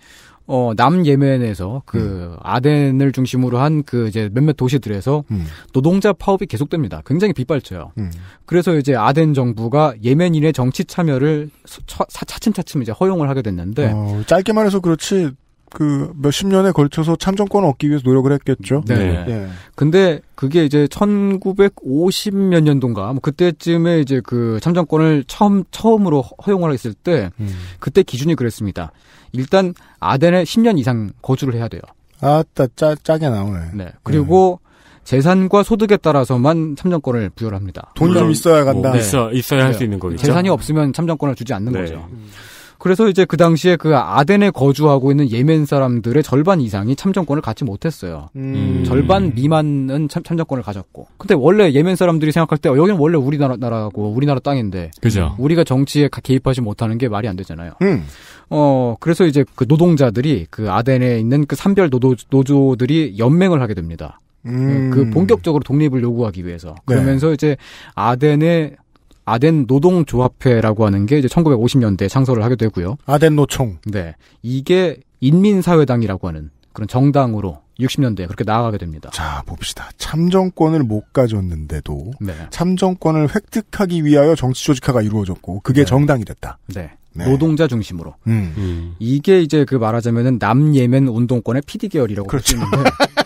어, 남 예멘에서 그 음. 아덴을 중심으로 한 그 이제 몇몇 도시들에서 음. 노동자 파업이 계속됩니다. 굉장히 빗발쳐요. 음. 그래서 이제 아덴 정부가 예멘인의 정치 참여를 사, 차츰차츰 이제 허용을 하게 됐는데 어, 짧게 말해서 그렇지 그 몇십 년에 걸쳐서 참정권을 얻기 위해서 노력을 했겠죠. 네. 네. 네. 근데 그게 이제 1950 몇 년도인가 뭐 그때쯤에 이제 그 참정권을 처음 처음으로 허용을 했을 때 음. 그때 기준이 그랬습니다. 일단 아덴에 10년 이상 거주를 해야 돼요. 아따 짜, 짜게 나오네. 네. 그리고 네. 재산과 소득에 따라서만 참정권을 부여를 합니다. 돈 좀 있어야 뭐 간다. 뭐, 네. 있어, 있어야 할수 네. 있는 거겠죠. 재산이 없으면 참정권을 주지 않는 네. 거죠. 음. 그래서 이제 그 당시에 그 아덴에 거주하고 있는 예멘 사람들의 절반 이상이 참정권을 갖지 못했어요. 음. 음 절반 미만은 참, 참정권을 가졌고. 근데 원래 예멘 사람들이 생각할 때 어, 여기는 원래 우리나라 나라고 우리나라 땅인데 그죠. 우리가 정치에 개입하지 못하는 게 말이 안 되잖아요. 음. 어 그래서 이제 그 노동자들이 그 아덴에 있는 그 산별 노조, 노조들이 연맹을 하게 됩니다. 음. 그 본격적으로 독립을 요구하기 위해서 네. 그러면서 네. 이제 아덴의 아덴 노동조합회라고 하는 게 이제 1950년대에 창설을 하게 되고요. 아덴 노총. 네. 이게 인민사회당이라고 하는 그런 정당으로 60년대에 그렇게 나아가게 됩니다. 자, 봅시다. 참정권을 못 가졌는데도 네. 참정권을 획득하기 위하여 정치 조직화가 이루어졌고 그게 네. 정당이 됐다. 네. 네. 노동자 중심으로. 음. 음. 이게 이제 그 말하자면은 남예멘 운동권의 피디 계열이라고 그렇죠. 는데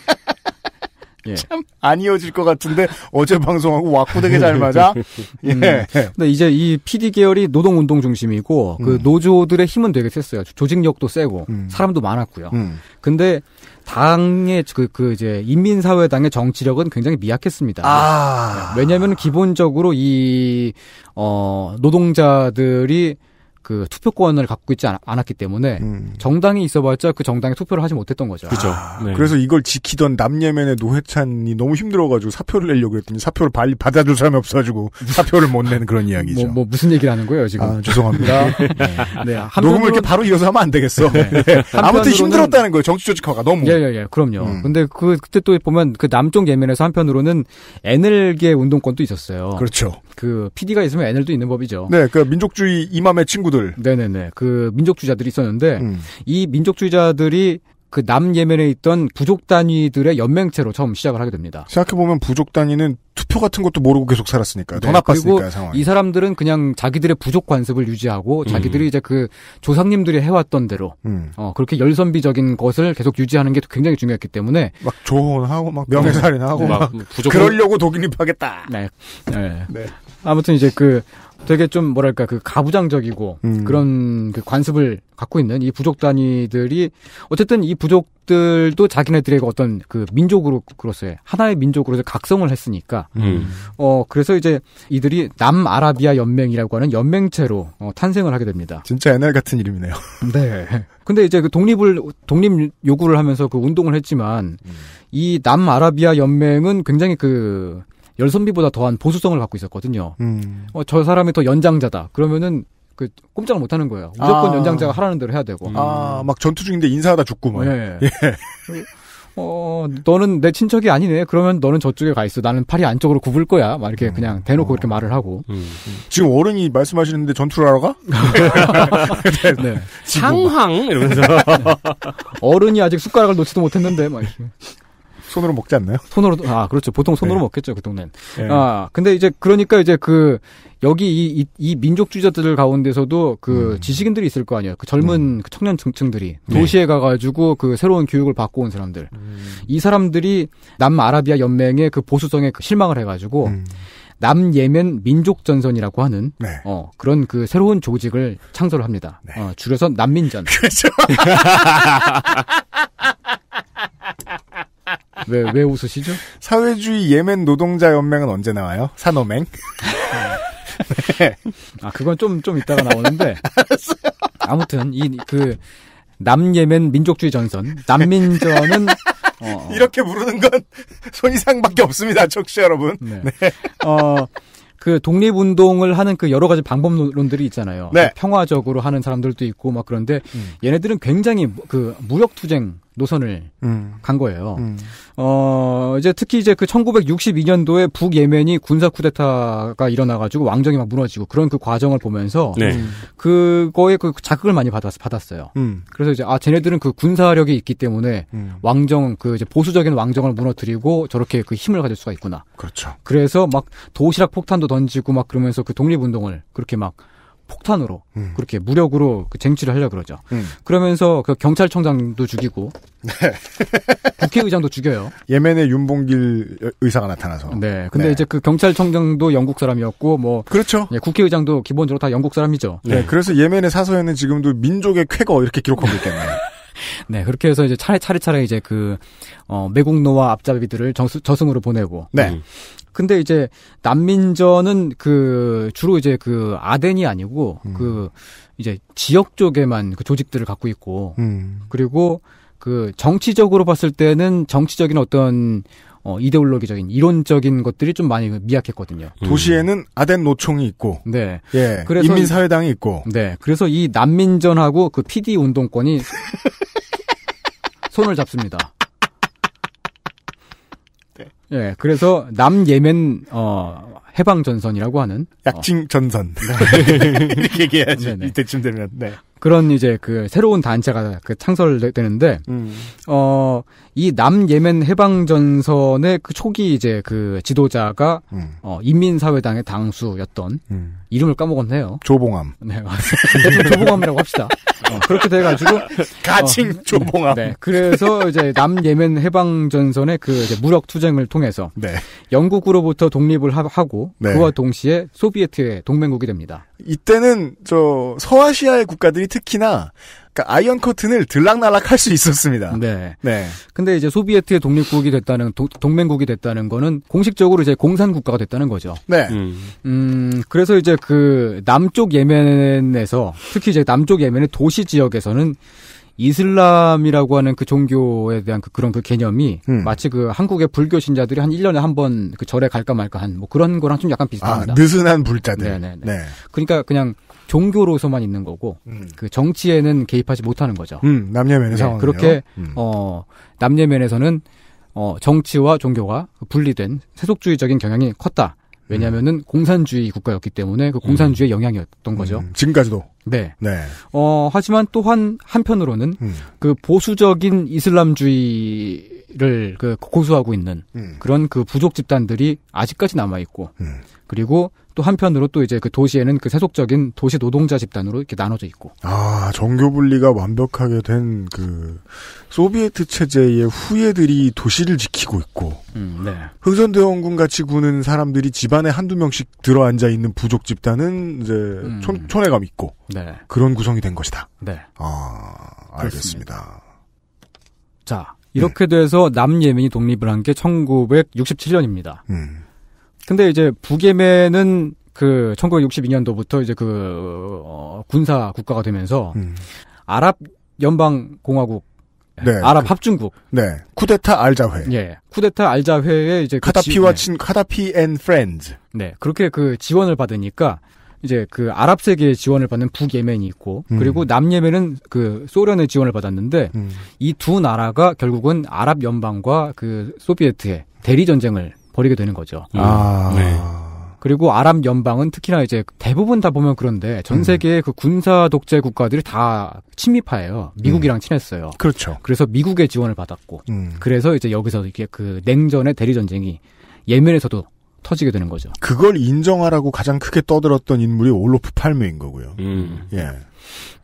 예. 참안 이어질 것 같은데 어제 방송하고 와꾸되게 잘 맞아. 예. 음, 근데 이제 이 PD 계열이 노동 운동 중심이고 그 음. 그 노조들의 힘은 되게 셌어요. 조직력도 세고 음. 사람도 많았고요. 음. 근데 당의 그, 그 이제 인민사회당의 정치력은 굉장히 미약했습니다. 아. 왜냐면 기본적으로 이어 노동자들이 그 투표권을 갖고 있지 않, 았기 때문에 음. 정당이 있어봤자 그 정당에 투표를 하지 못했던 거죠. 그죠. 아, 네. 그래서 이걸 지키던 남예멘의 노회찬이 너무 힘들어가지고 사표를 내려고 했더니 사표를 빨리 받아줄 사람이 없어가지고 사표를 못 내는 그런 뭐, 이야기죠. 뭐, 뭐 무슨 얘기를 하는 거예요 지금? 아, 죄송합니다. 네. 네. 네 녹음을 이렇게 바로 이어서 하면 안 되겠어. 네. 네. 아무튼 힘들었다는 거예요. 정치 조직화가 너무. 예예예. 예, 예. 그럼요. 음. 근데 그 그때 또 보면 그 남쪽 예멘에서 한편으로는 에넬게 운동권도 있었어요. 그렇죠. 그 PD가 있으면 에넬도 있는 법이죠. 네, 그 민족주의 이맘의 친구 친구들. 네네네. 그 민족주의자들이 있었는데 음. 이 민족주의자들이 그 남예멘에 있던 부족 단위들의 연맹체로 처음 시작을 하게 됩니다. 생각해보면 부족 단위는 투표 같은 것도 모르고 계속 살았으니까 네, 더 네, 나빴으니까 상황이. 이 사람들은 그냥 자기들의 부족 관습을 유지하고 음. 자기들이 이제 그 조상님들이 해왔던 대로 음. 어, 그렇게 열선비적인 것을 계속 유지하는 게 굉장히 중요했기 때문에 막 조언하고 막 명예살인하고 네. 막 부족 그러려고 독립하겠다. 네. 네. 네. 아무튼 이제 그 되게 좀 뭐랄까 그 가부장적이고 음. 그런 그 관습을 갖고 있는 이 부족 단위들이 어쨌든 이 부족들도 자기네들의 어떤 그 민족으로서의 하나의 민족으로서 각성을 했으니까 음. 어 그래서 이제 이들이 남아라비아 연맹이라고 하는 연맹체로 어, 탄생을 하게 됩니다. 진짜 옛날 같은 이름이네요. 네. 근데 이제 그 독립을 독립 요구를 하면서 그 운동을 했지만 음. 이 남아라비아 연맹은 굉장히 그 열선비보다 더한 보수성을 갖고 있었거든요. 음. 어, 저 사람이 더 연장자다. 그러면은 그 꼼짝을 못 하는 거예요. 무조건 아. 연장자가 하라는 대로 해야 되고. 아, 음. 아, 막 전투 중인데 인사하다 죽고 막. 예. 예. 어, 너는 내 친척이 아니네. 그러면 너는 저쪽에 가 있어. 나는 팔이 안쪽으로 굽을 거야. 막 이렇게 음. 그냥 대놓고 어. 이렇게 말을 하고. 음. 음. 지금 어른이 말씀하시는데 전투를 하러 가? 네. 네. 상황 이러면서 네. 어른이 아직 숟가락을 놓지도 못했는데 막 이렇게. 손으로 먹지 않나요? 손으로 아 그렇죠. 보통 손으로 네. 먹겠죠 그 동네는. 네. 아 근데 이제 그러니까 이제 그 여기 이, 이, 이 민족주의자들 가운데서도 그 음. 지식인들이 있을 거 아니에요. 그 젊은 음. 그 청년 층들이 네. 도시에 가가지고 그 새로운 교육을 받고 온 사람들. 음. 이 사람들이 남아라비아 연맹의 그 보수성에 그 실망을 해가지고. 음. 남예멘 민족전선이라고 하는 네. 어, 그런 그 새로운 조직을 창설합니다. 네. 어, 줄여서 남민전. 그렇죠. 왜, 왜 웃으시죠? 사회주의 예멘 노동자 연맹은 언제 나와요? 산호맹? 네. 아, 그건 좀, 좀 이따가 나오는데. 아무튼, 이, 그, 남예멘 민족주의 전선, 남민전은 어, 어, 이렇게 부르는 건 손이상밖에 없습니다, 척취 여러분. 네. 네. 어, 그 독립운동을 하는 그 여러 가지 방법론들이 있잖아요. 네. 평화적으로 하는 사람들도 있고 막 그런데 음. 얘네들은 굉장히 그 무력투쟁 노선을 음. 간 거예요. 음. 어, 이제 특히 이제 그 1962년도에 북예멘이 군사 쿠데타가 일어나가지고 왕정이 막 무너지고 그런 그 과정을 보면서 네. 음. 그거에 그 자극을 많이 받았, 받았어요. 음. 그래서 이제 아, 쟤네들은 그 군사력이 있기 때문에 음. 왕정, 그 이제 보수적인 왕정을 무너뜨리고 저렇게 그 힘을 가질 수가 있구나. 그렇죠. 그래서 막 도시락 폭탄도 던지고 막 그러면서 그 독립운동을 그렇게 막 폭탄으로 음. 그렇게 무력으로 그 쟁취를 하려 그러죠. 음. 그러면서 그 경찰청장도 죽이고 네. 국회의장도 죽여요. 예멘의 윤봉길 의사가 나타나서. 네. 근데 네. 이제 그 경찰청장도 영국 사람이었고 뭐 그렇죠. 예, 국회의장도 기본적으로 다 영국 사람이죠. 네. 네. 그래서 예멘의 사서에는 지금도 민족의 쾌거 이렇게 기록하고 있잖아요. 네, 그렇게 해서 이제 차례 차례 차례 이제 그 어, 매국노와 앞잡이들을 저승, 으로 보내고, 네. 음. 근데 이제 난민전은 그 주로 이제 그 아덴이 아니고 음. 그 이제 지역 쪽에만 그 조직들을 갖고 있고 음. 그리고 그 정치적으로 봤을 때는 정치적인 어떤 어 이데올로기적인 이론적인 것들이 좀 많이 미약했거든요. 음. 도시에는 아덴 노총이 있고, 네, 예, 그래서 인민 사회당이 있고, 네, 그래서 이 난민전하고 그 PD 운동권이 손을 잡습니다. 예, 그래서 남예멘 어 해방 전선이라고 하는 약칭 전선 어. 네. 이렇게 얘기해야지 네네. 이때쯤 되면 네. 그런 이제 그 새로운 단체가 그 창설되는데 음. 어이 남예멘 해방 전선의 그 초기 이제 그 지도자가 음. 어 인민사회당의 당수였던 음. 이름을 까먹었네요. 조봉암. 네, 조봉암이라고 합시다. 어, 그렇게 돼가지고 가칭 어, 네. 조봉암. 네, 그래서 이제 남예멘 해방 전선의 그 무력 투쟁을 통해서 네. 영국으로부터 독립을 하고 네. 그와 동시에 소비에트의 동맹국이 됩니다. 이때는 저 서아시아의 국가들이 특히나 그러니까 아이언 커튼을 들락날락할 수 있었습니다. 네. 네. 근데 이제 소비에트의 독립국이 됐다는 도, 동맹국이 됐다는 거는 공식적으로 이제 공산 국가가 됐다는 거죠. 네. 음. 음. 그래서 이제 그 남쪽 예멘에서 특히 이제 남쪽 예멘의 도시 지역에서는 이슬람이라고 하는 그 종교에 대한 그 그런 그 개념이 음. 마치 그 한국의 불교 신자들이 한 1년에 한 번 그 절에 갈까 말까 한 뭐 그런 거랑 좀 약간 비슷합니다. 아, 느슨한 불자들. 네네네. 네, 네. 네. 그러니까 그냥 종교로서만 있는 거고 음. 그 정치에는 개입하지 못하는 거죠. 음, 남녀면의 네, 그렇게 음. 어 남녀면에서는 어 정치와 종교가 분리된 세속주의적인 경향이 컸다. 왜냐하면은 음. 공산주의 국가였기 때문에 그 공산주의 음. 영향이었던 거죠. 음. 지금까지도. 네. 네. 어 하지만 또한 한편으로는 음. 그 보수적인 이슬람주의를 그 고수하고 있는 음. 그런 그 부족 집단들이 아직까지 남아 있고 음. 그리고 또 한편으로 또 이제 그 도시에는 그 세속적인 도시 노동자 집단으로 이렇게 나눠져 있고. 아, 종교 분리가 완벽하게 된 그 소비에트 체제의 후예들이 도시를 지키고 있고. 음, 네. 흥선대원군 같이 구는 사람들이 집안에 한두 명씩 들어앉아 있는 부족 집단은 이제 음. 촌, 에감 있고. 네. 그런 구성이 된 것이다. 네. 아, 알겠습니다. 그렇습니다. 자, 이렇게 음. 돼서 남예민이 독립을 한 게 1967년입니다. 음. 근데 이제 북예멘은 그 1962년도부터 이제 그 어, 군사 국가가 되면서 음. 아랍 연방 공화국 네, 아랍 그, 합중국. 네. 쿠데타 알자회. 예. 쿠데타 알자회에 이제 그 카다피와 그친 네. 카다피 앤 프렌즈. 네. 그렇게 그 지원을 받으니까 이제 그 아랍 세계의 지원을 받는 북예멘이 있고 음. 그리고 남예멘은 그 소련의 지원을 받았는데 음. 이두 나라가 결국은 아랍 연방과 그 소비에트의 대리 전쟁을 버리게 되는 거죠. 음. 아. 네. 그리고 아랍 연방은 특히나 이제 대부분 다 보면 그런데 전 음. 세계의 그 군사 독재 국가들이 다 친미파예요. 미국이랑 음. 친했어요. 그렇죠. 그래서 미국의 지원을 받았고, 음. 그래서 이제 여기서 이게 렇그 냉전의 대리 전쟁이 예멘에서도 터지게 되는 거죠. 그걸 인정하라고 가장 크게 떠들었던 인물이 올로프 팔메인 거고요. 음. 예.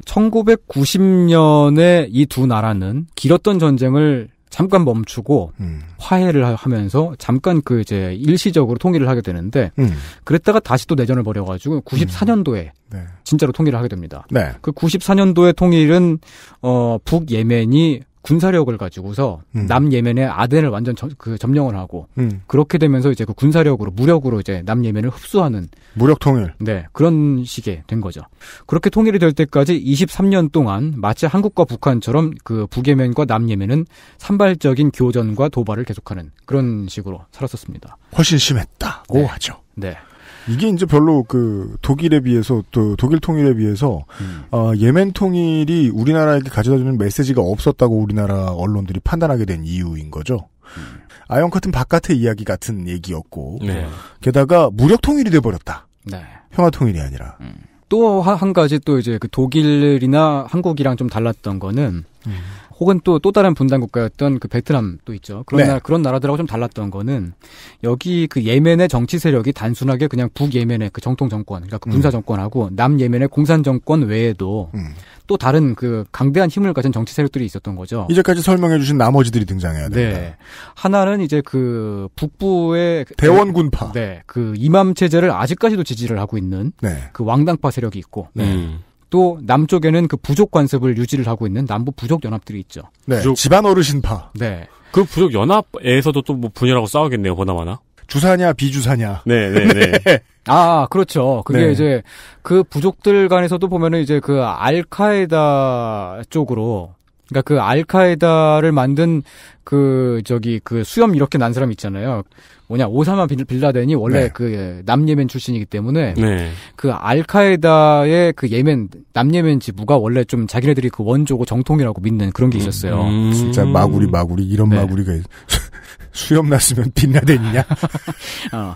1990년에 이 두 나라는 길었던 전쟁을 잠깐 멈추고 음. 화해를 하면서 잠깐 그 이제 일시적으로 통일을 하게 되는데 음. 그랬다가 다시 또 내전을 벌여가지고 94년도에 음. 네. 진짜로 통일을 하게 됩니다. 네. 그 94년도의 통일은 어 북예멘이 군사력을 가지고서 음. 남 예멘의 아덴을 완전 저, 그 점령을 하고 음. 그렇게 되면서 이제 그 군사력으로 무력으로 이제 남 예멘을 흡수하는 무력 통일. 네 그런 식의 된 거죠. 그렇게 통일이 될 때까지 23년 동안 마치 한국과 북한처럼 그 북예멘과 남 예멘은 산발적인 교전과 도발을 계속하는 그런 식으로 살았었습니다. 훨씬 심했다고 네. 하죠. 네. 이게 이제 별로 그 독일에 비해서 또 독일 통일에 비해서 음. 어, 예멘 통일이 우리나라에게 가져다주는 메시지가 없었다고 우리나라 언론들이 판단하게 된 이유인 거죠. 음. 아영 커튼 바깥의 이야기 같은 얘기였고 네. 게다가 무력 통일이 돼 버렸다. 네. 평화 통일이 아니라. 음. 또한 가지 또 이제 그 독일이나 한국이랑 좀 달랐던 거는 음. 혹은 또또 또 다른 분단 국가였던 그 베트남도 있죠. 그런 네. 나라, 그런 나라들하고 좀 달랐던 거는 여기 그 예멘의 정치 세력이 단순하게 그냥 북 예멘의 그 정통 정권, 그러니까 그 군사 음. 정권하고 음. 남 예멘의 공산 정권 외에도 음. 또 다른 그 강대한 힘을 가진 정치 세력들이 있었던 거죠. 이제까지 설명해 주신 나머지들이 등장해야 됩다 네. 하나는 이제 그 북부의 그 대원군파. 네. 그 이맘 체제를 아직까지도 지지를 하고 있는 네. 그 왕당파 세력이 있고 네. 음. 또 남쪽에는 그 부족 관습을 유지를 하고 있는 남부 부족 연합들이 있죠. 네. 부족... 집안 어르신파. 네. 그 부족 연합에서도 또 뭐 분열하고 싸우겠네요. 보나마나. 주사냐 비주사냐. 네, 네, 네. 네. 아, 그렇죠. 그게 네. 이제 그 부족들 간에서도 보면은 이제 그 알카에다 쪽으로 그러니까 그 알카에다를 만든 그 저기 그 수염 이렇게 난 사람 있잖아요. 뭐냐 오사마 빌라덴이 원래 네. 그 예, 남예멘 출신이기 때문에 네. 그 알카에다의 그 예멘 남예멘 지부가 원래 좀 자기네들이 그 원조고 정통이라고 믿는 그런 게 있었어요. 음. 음. 진짜 마구리 마구리 이런 네. 마구리가 수염 났으면 빌라덴이냐? 어.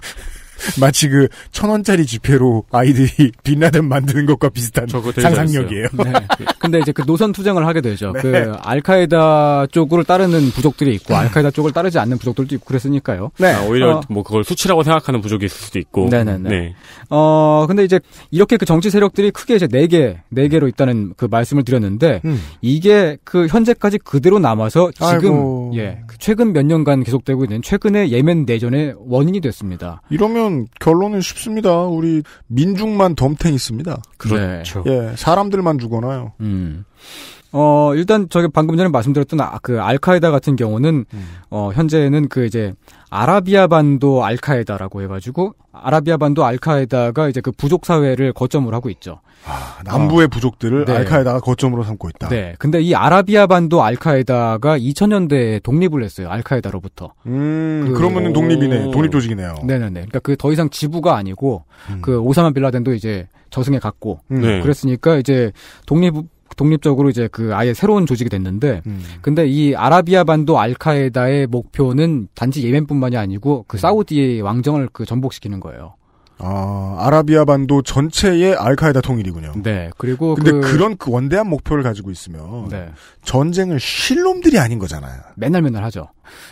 마치 그 천원짜리 지폐로 아이들이 빛나듯 만드는 것과 비슷한 상상력이에요. 네. 그, 근데 이제 그 노선 투쟁을 하게 되죠. 네. 그 알카에다 쪽을 따르는 부족들이 있고 알카에다 쪽을 따르지 않는 부족들도 있고 그랬으니까요. 네. 아, 오히려 어, 뭐 그걸 수치라고 생각하는 부족이 있을 수도 있고. 네네네. 네. 어 근데 이제 이렇게 그 정치 세력들이 크게 이제 네 개, 4개, 네 개로 있다는 그 말씀을 드렸는데 음. 이게 그 현재까지 그대로 남아서 지금 아이고. 예 그 최근 몇 년간 계속되고 있는 최근의 예멘 내전의 원인이 됐습니다. 이러면 보면 결론은 쉽습니다. 우리 민중만 덤탱 있습니다. 그렇죠. 예, 사람들만 죽어나요. 음. 어, 일단 저기 방금 전에 말씀드렸던 아, 그 알카에다 같은 경우는 음. 어, 현재는 그 이제 아라비아 반도 알카에다라고 해 가지고 아라비아 반도 알카에다가 이제 그 부족 사회를 거점으로 하고 있죠. 아, 남부의 어, 부족들을 네. 알카에다가 거점으로 삼고 있다. 네. 근데 이 아라비아 반도 알카에다가 2000년대에 독립을 했어요. 알카에다로부터. 음, 그, 러면 독립이네. 독립 조직이네요. 네, 네, 네. 그러니까 그 더 이상 지부가 아니고 음. 그오사만 빌라덴도 이제 저승에 갔고 음. 네. 그랬으니까 이제 독립 독립적으로 이제 그 아예 새로운 조직이 됐는데 음. 근데 이 아라비아 반도 알카에다의 목표는 단지 예멘뿐만이 아니고 그 음. 사우디의 왕정을 그 전복시키는 거예요. 아, 아라비아 반도 전체의 알카에다 통일이군요. 네. 그리고 근데 그... 런그 원대한 목표를 가지고 있으면 네. 전쟁을 실놈들이 아닌 거잖아요. 맨날 맨날 하죠.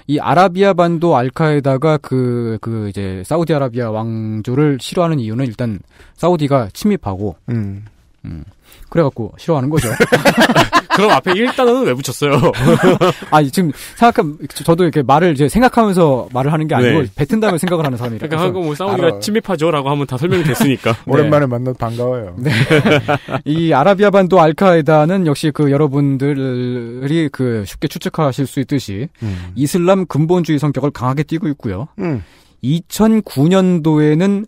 이 아라비아 반도 알카에다가 그그 그 이제 사우디아라비아 왕조를 싫어하는 이유는 일단 사우디가 침입하고 음. 음. 그래갖고 싫어하는 거죠. 그럼 앞에 1단어는 왜 붙였어요? 아 지금 생각하면, 저도 이렇게 말을 이제 생각하면서 말을 하는 게 아니고, 네. 뱉은 다음에 생각을 하는 사람이라. 그러니까 한국 뭐 싸우기가 침입하죠? 라고 하면 다 설명이 됐으니까. 네. 오랜만에 만나 반가워요. 네. 이 아라비아 반도 알카에다는 역시 그 여러분들이 그 쉽게 추측하실 수 있듯이, 음. 이슬람 근본주의 성격을 강하게 띄고 있고요. 음. 2009년도에는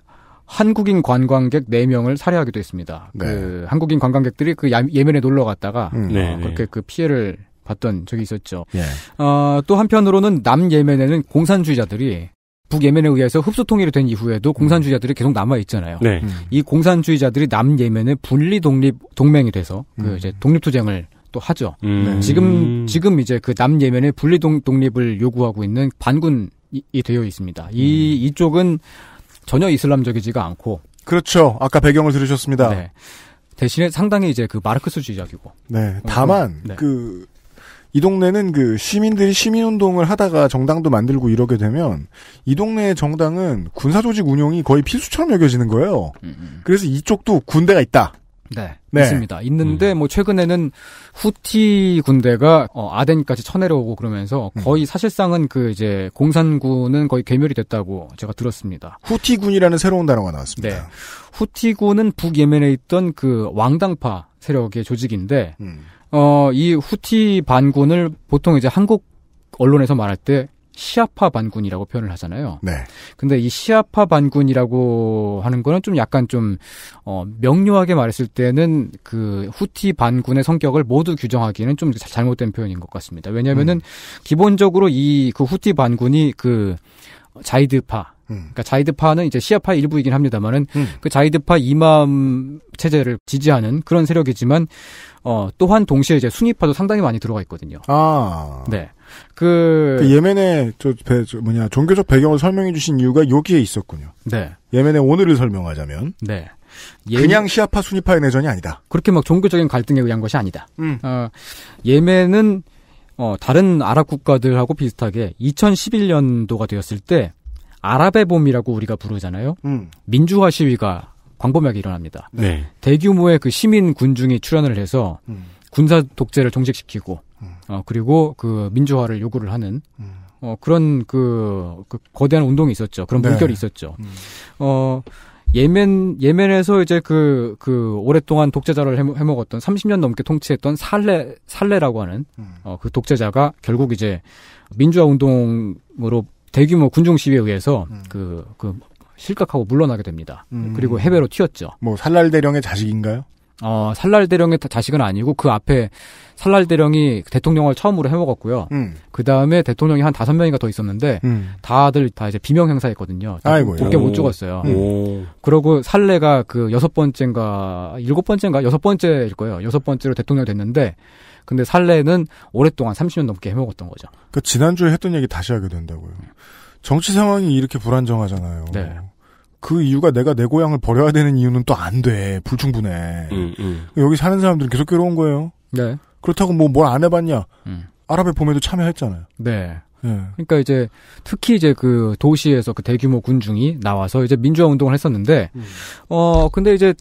한국인 관광객 4명을 살해하기도 했습니다. 그 네. 그 한국인 관광객들이 그 예멘에 놀러 갔다가 음. 네, 어, 그렇게 네. 그 피해를 봤던 적이 있었죠. 예. 어, 또 한편으로는 남 예멘에는 공산주의자들이 북 예멘에 의해서 흡수 통일이 된 이후에도 공산주의자들이 계속 남아 있잖아요. 네. 음. 이 공산주의자들이 남 예멘의 분리 독립 동맹이 돼서 그 음. 이제 독립 투쟁을 또 하죠. 음. 지금 지금 이제 그 남 예멘의 분리 독립을 요구하고 있는 반군이 되어 있습니다. 이 음. 이쪽은 전혀 이슬람적이지가 않고 그렇죠. 아까 배경을 들으셨습니다. 네. 대신에 상당히 이제 그 마르크스주의적이고. 네. 어, 다만 네. 그이 동네는 그 시민들이 시민운동을 하다가 정당도 만들고 이러게 되면 이 동네의 정당은 군사조직 운영이 거의 필수처럼 여겨지는 거예요. 음, 음. 그래서 이쪽도 군대가 있다. 네, 네. 있습니다. 있는데 음. 뭐 최근에는 후티 군대가 어, 아덴까지 쳐내려오고 그러면서 음. 거의 음. 사실상은 그 이제 공산군은 거의 괴멸이 됐다고 제가 들었습니다. 후티군이라는 새로운 단어가 나왔습니다. 네. 후티군은 북예멘에 있던 그 왕당파 세력의 조직인데 음. 어, 이 후티 반군을 보통 이제 한국 언론에서 말할 때 시아파 반군이라고 표현을 하잖아요. 네. 근데 이 시아파 반군이라고 하는 거는 좀 약간 좀 어, 명료하게 말했을 때는 그 후티 반군의 성격을 모두 규정하기에는 좀 잘못된 표현인 것 같습니다. 왜냐면은 음. 기본적으로 이 그 후티 반군이 그 자이드파 음. 그니까 자이드파는 이제 시아파 일부이긴 합니다만은 음. 그 자이드파 이맘 체제를 지지하는 그런 세력이지만 어 또한 동시에 이제 순위파도 상당히 많이 들어가 있거든요. 아. 네. 그, 그 예멘의 저, 배, 저 뭐냐 종교적 배경을 설명해 주신 이유가 여기에 있었군요. 네. 예멘의 오늘을 설명하자면 네. 예 그냥 시아파 순위파의 내전이 아니다. 그렇게 막 종교적인 갈등에 의한 것이 아니다. 음. 어, 예멘은 어, 다른 아랍 국가들하고 비슷하게 2011년도가 되었을 때 아랍의 봄이라고 우리가 부르잖아요. 음. 민주화 시위가 광범위하게 일어납니다. 네. 대규모의 그 시민 군중이 출연을 해서 음. 군사 독재를 종식시키고 어, 그리고 그 민주화를 요구를 하는 음. 어, 그런 그, 그 거대한 운동이 있었죠. 그런 네. 물결이 있었죠. 음. 어, 예멘 예멘에서 이제 그그 그 오랫동안 독재자를 해먹, 었던 30년 넘게 통치했던 살레 살레라고 하는 음. 어, 그 독재자가 결국 이제 민주화 운동으로 대규모 군중 시위에 의해서 그그 음. 그, 그 실각하고 물러나게 됩니다. 음. 그리고 해외로 튀었죠. 뭐 살랄 대령의 자식인가요? 어, 살랄 대령의 자식은 아니고 그 앞에 살랄 대령이 대통령을 처음으로 해먹었고요. 음. 그 다음에 대통령이 한 다섯 명인가 더 있었는데 음. 다들 다 이제 비명 행사했거든요. 아이게못 죽었어요. 음. 그러고 살레가 그 여섯 번째인가 일곱 번째인가 여섯 번째일 거예요. 여섯 번째로 대통령 됐는데 근데 살레는 오랫동안 30년 넘게 해먹었던 거죠. 그 지난주에 했던 얘기 다시 하게 된다고요. 정치 상황이 이렇게 불안정하잖아요. 네. 그 이유가 내가 내 고향을 버려야 되는 이유는 또 안 돼. 불충분해. 음, 음. 여기 사는 사람들은 계속 괴로운 거예요. 네. 그렇다고 뭐 뭘 안 해봤냐? 음. 아랍의 봄에도 참여했잖아요. 네. 네. 그러니까 이제 특히 이제 그 도시에서 그 대규모 군중이 나와서 이제 민주화 운동을 했었는데, 음. 어 근데 이제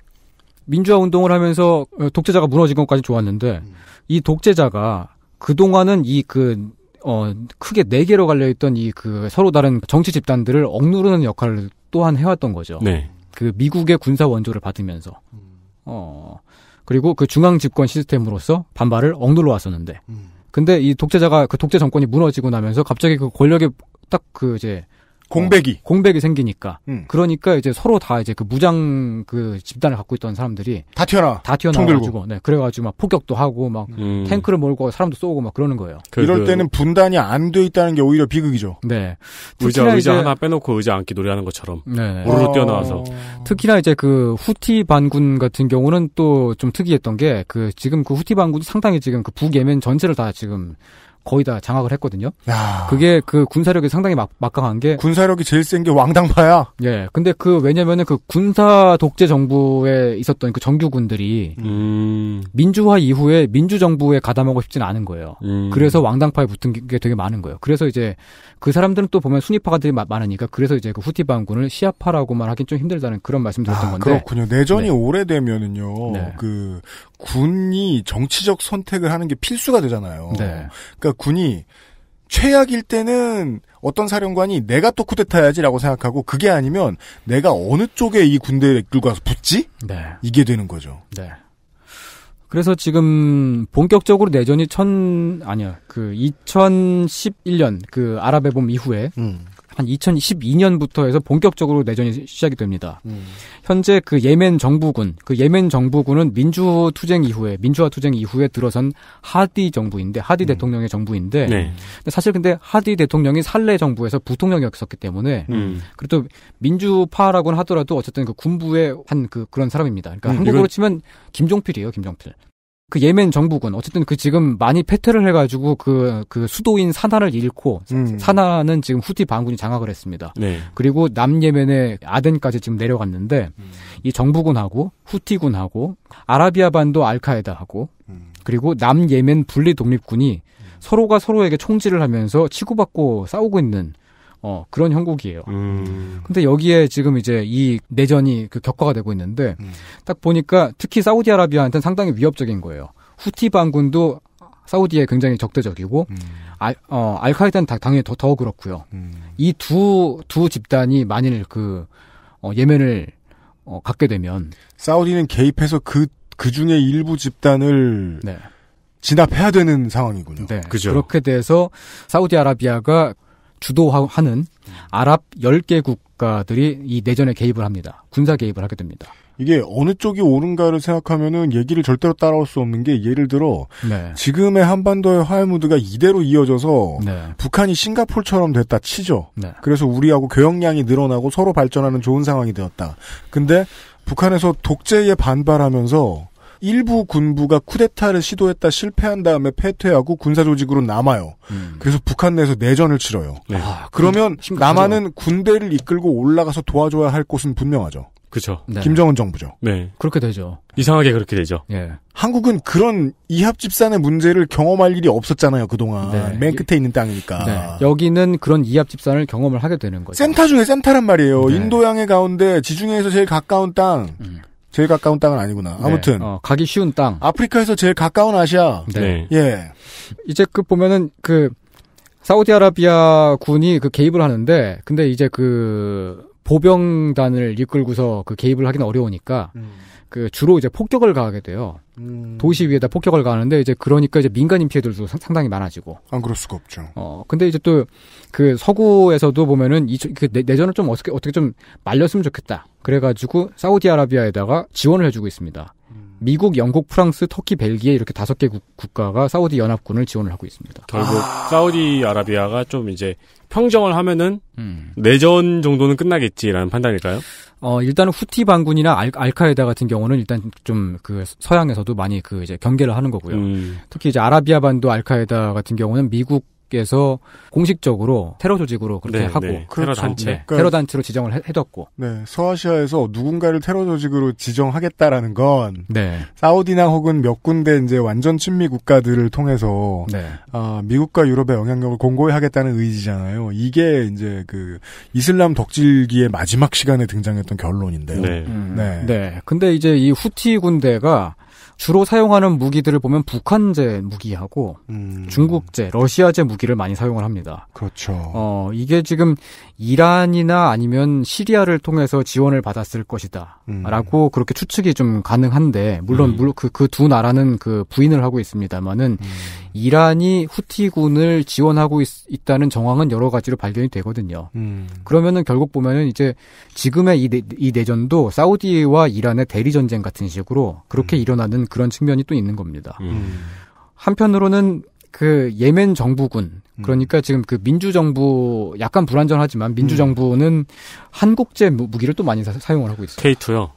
민주화 운동을 하면서 독재자가 무너진 것까지 좋았는데 음. 이 독재자가 그 동안은 이 그 어, 크게 네 개로 갈려있던 이 그 서로 다른 정치 집단들을 억누르는 역할을 또한 해왔던 거죠. 네. 그 미국의 군사 원조를 받으면서 음. 어 그리고 그 중앙 집권 시스템으로서 반발을 억눌러 왔었는데 음. 근데 이 독재자가 그 독재 정권이 무너지고 나면서 갑자기 그 권력의 딱그 이제 공백이 어, 공백이 생기니까 음. 그러니까 이제 서로 다 이제 그 무장 그 집단을 갖고 있던 사람들이 다 튀어나 다 튀어나가지고 네 그래가지고 막 폭격도 하고 막 음. 음. 탱크를 몰고 사람도 쏘고 막 그러는 거예요. 그, 이럴 그, 때는 분단이 안 돼 있다는 게 오히려 비극이죠. 네 의자 의자 하나 빼놓고 의자 앉기 노래하는 것처럼 네. 르르 뛰어나와서 어. 특히나 이제 그 후티 반군 같은 경우는 또 좀 특이했던 게 그 지금 그 후티 반군이 상당히 지금 그 북예멘 전체를 다 지금 거의 다 장악을 했거든요. 야. 그게 그 군사력이 상당히 막, 막강한 게 군사력이 제일 센 게 왕당파야. 예. 근데 그 왜냐면은 그 군사 독재 정부에 있었던 그 정규군들이 음. 민주화 이후에 민주 정부에 가담하고 싶지는 않은 거예요. 음. 그래서 왕당파에 붙은 게 되게 많은 거예요. 그래서 이제 그 사람들은 또 보면 순위파가 되게 많으니까 그래서 이제 그 후티 반군을 시아파라고만 하긴 좀 힘들다는 그런 말씀드렸던 아, 건데 그렇군요. 내전이 네. 오래되면은요. 네. 그 군이 정치적 선택을 하는 게 필수가 되잖아요. 네. 그러니까 군이 최악일 때는 어떤 사령관이 내가 또 쿠데타야지라고 생각하고 그게 아니면 내가 어느 쪽에 이 군대를 끌고 가서 붙지? 네. 이게 되는 거죠. 네. 그래서 지금 본격적으로 내전이 천 아니야 그 2011년 그 아랍의 봄 이후에 음. 한 2012년부터 해서 본격적으로 내전이 시작이 됩니다. 음. 현재 그 예멘 정부군, 그 예멘 정부군은 민주 투쟁 이후에 민주화 투쟁 이후에 들어선 하디 정부인데 하디 음. 대통령의 정부인데 네. 사실 근데 하디 대통령이 살레 정부에서 부통령이었었기 때문에 음. 그래도 민주파라고는 하더라도 어쨌든 그 군부의 한 그 그런 사람입니다. 그러니까 음, 한국으로 치면 김종필이에요, 김종필. 그 예멘 정부군 어쨌든 그 지금 많이 패퇴를 해가지고 그그 그 수도인 사나를 잃고 음. 사나는 지금 후티 반군이 장악을 했습니다. 네. 그리고 남예멘의 아덴까지 지금 내려갔는데 음. 이 정부군하고 후티군하고 아라비아 반도 알카에다하고 음. 그리고 남예멘 분리 독립군이 음. 서로가 서로에게 총질을 하면서 치고받고 싸우고 있는 어, 그런 형국이에요. 음. 근데 여기에 지금 이제 이 내전이 그 격화가 되고 있는데 음. 딱 보니까 특히 사우디아라비아한테는 상당히 위협적인 거예요. 후티 반군도 사우디에 굉장히 적대적이고 음. 알, 어, 알카이다는 당연히 더, 더 그렇고요. 음. 이 두 두 집단이 만일 그 어, 예멘을 어, 갖게 되면 사우디는 개입해서 그그 그 중에 일부 집단을 네. 진압해야 되는 상황이군요. 네. 그죠. 그렇게 돼서 사우디아라비아가 주도하는 아랍 10개 국가들이 이 내전에 개입을 합니다. 군사 개입을 하게 됩니다. 이게 어느 쪽이 옳은가를 생각하면은 얘기를 절대로 따라올 수 없는 게 예를 들어 네. 지금의 한반도의 화해 무드가 이대로 이어져서 네. 북한이 싱가폴처럼 됐다 치죠. 네. 그래서 우리하고 교역량이 늘어나고 서로 발전하는 좋은 상황이 되었다. 근데 북한에서 독재에 반발하면서 일부 군부가 쿠데타를 시도했다 실패한 다음에 패퇴하고 군사 조직으로 남아요. 음. 그래서 북한 내에서 내전을 치러요. 네. 아, 그러면 남한은 군대를 이끌고 올라가서 도와줘야 할 곳은 분명하죠. 그죠. 네. 김정은 정부죠. 네. 그렇게 되죠. 이상하게 그렇게 되죠. 예. 한국은 그런 이합 집산의 문제를 경험할 일이 없었잖아요, 그동안. 네. 맨 끝에 있는 땅이니까. 네. 여기는 그런 이합 집산을 경험을 하게 되는 거죠. 센터 중에 센터란 말이에요. 네. 인도양의 가운데 지중해에서 제일 가까운 땅. 음. 제일 가까운 땅은 아니구나. 네. 아무튼 네, 어, 가기 쉬운 땅. 아프리카에서 제일 가까운 아시아. 네. 네. 예. 이제 그 보면은 그 사우디아라비아 군이 그 개입을 하는데 근데 이제 그 보병단을 이끌고서 그 개입을 하기는 어려우니까 음. 그 주로 이제 폭격을 가하게 돼요. 음. 도시 위에다 폭격을 가하는데 이제 그러니까 이제 민간인 피해들도 상당히 많아지고. 안 그럴 수가 없죠. 어 근데 이제 또 그 서구에서도 보면은 이그 내전을 좀 어떻게 어떻게 좀 말렸으면 좋겠다. 그래가지고 사우디아라비아에다가 지원을 해주고 있습니다. 음. 미국, 영국, 프랑스, 터키, 벨기에 이렇게 다섯 개 국가가 사우디 연합군을 지원을 하고 있습니다. 결국 아... 사우디 아라비아가 좀 이제 평정을 하면은 음. 내전 정도는 끝나겠지라는 판단일까요? 어 일단은 후티 반군이나 알, 카에다 같은 경우는 일단 좀 그 서양에서도 많이 그 이제 경계를 하는 거고요. 음. 특히 이제 아라비아 반도 알카에다 같은 경우는 미국 께서 공식적으로 테러 조직으로 그렇게 네, 하고 네, 그렇죠. 테러 단체 그러니까, 테러 단체로 지정을 해, 뒀고 네, 서아시아에서 누군가를 테러 조직으로 지정하겠다라는 건 네. 사우디나 혹은 몇 군데 이제 완전 친미 국가들을 통해서 네. 아, 미국과 유럽의 영향력을 공고히 하겠다는 의지잖아요. 이게 이제 그 이슬람 덕질기의 마지막 시간에 등장했던 결론인데요. 네. 음, 네. 네. 근데 이제 이 후티 군대가 주로 사용하는 무기들을 보면 북한제 무기하고 음. 중국제, 러시아제 무기를 많이 사용을 합니다. 그렇죠. 어, 이게 지금 이란이나 아니면 시리아를 통해서 지원을 받았을 것이다. 음. 라고 그렇게 추측이 좀 가능한데, 물론, 음. 물론 그, 그 두 나라는 그 부인을 하고 있습니다만은, 음. 이란이 후티군을 지원하고 있, 다는 정황은 여러 가지로 발견이 되거든요. 음. 그러면은 결국 보면은 이제 지금의 이, 내, 이 내전도 사우디와 이란의 대리 전쟁 같은 식으로 그렇게 음. 일어나는 그런 측면이 또 있는 겁니다. 음. 음. 한편으로는 그 예멘 정부군 음. 그러니까 지금 그 민주정부 약간 불안정하지만 민주정부는 음. 한국제 무기를 또 많이 사, 용을 하고 있어요. K2요.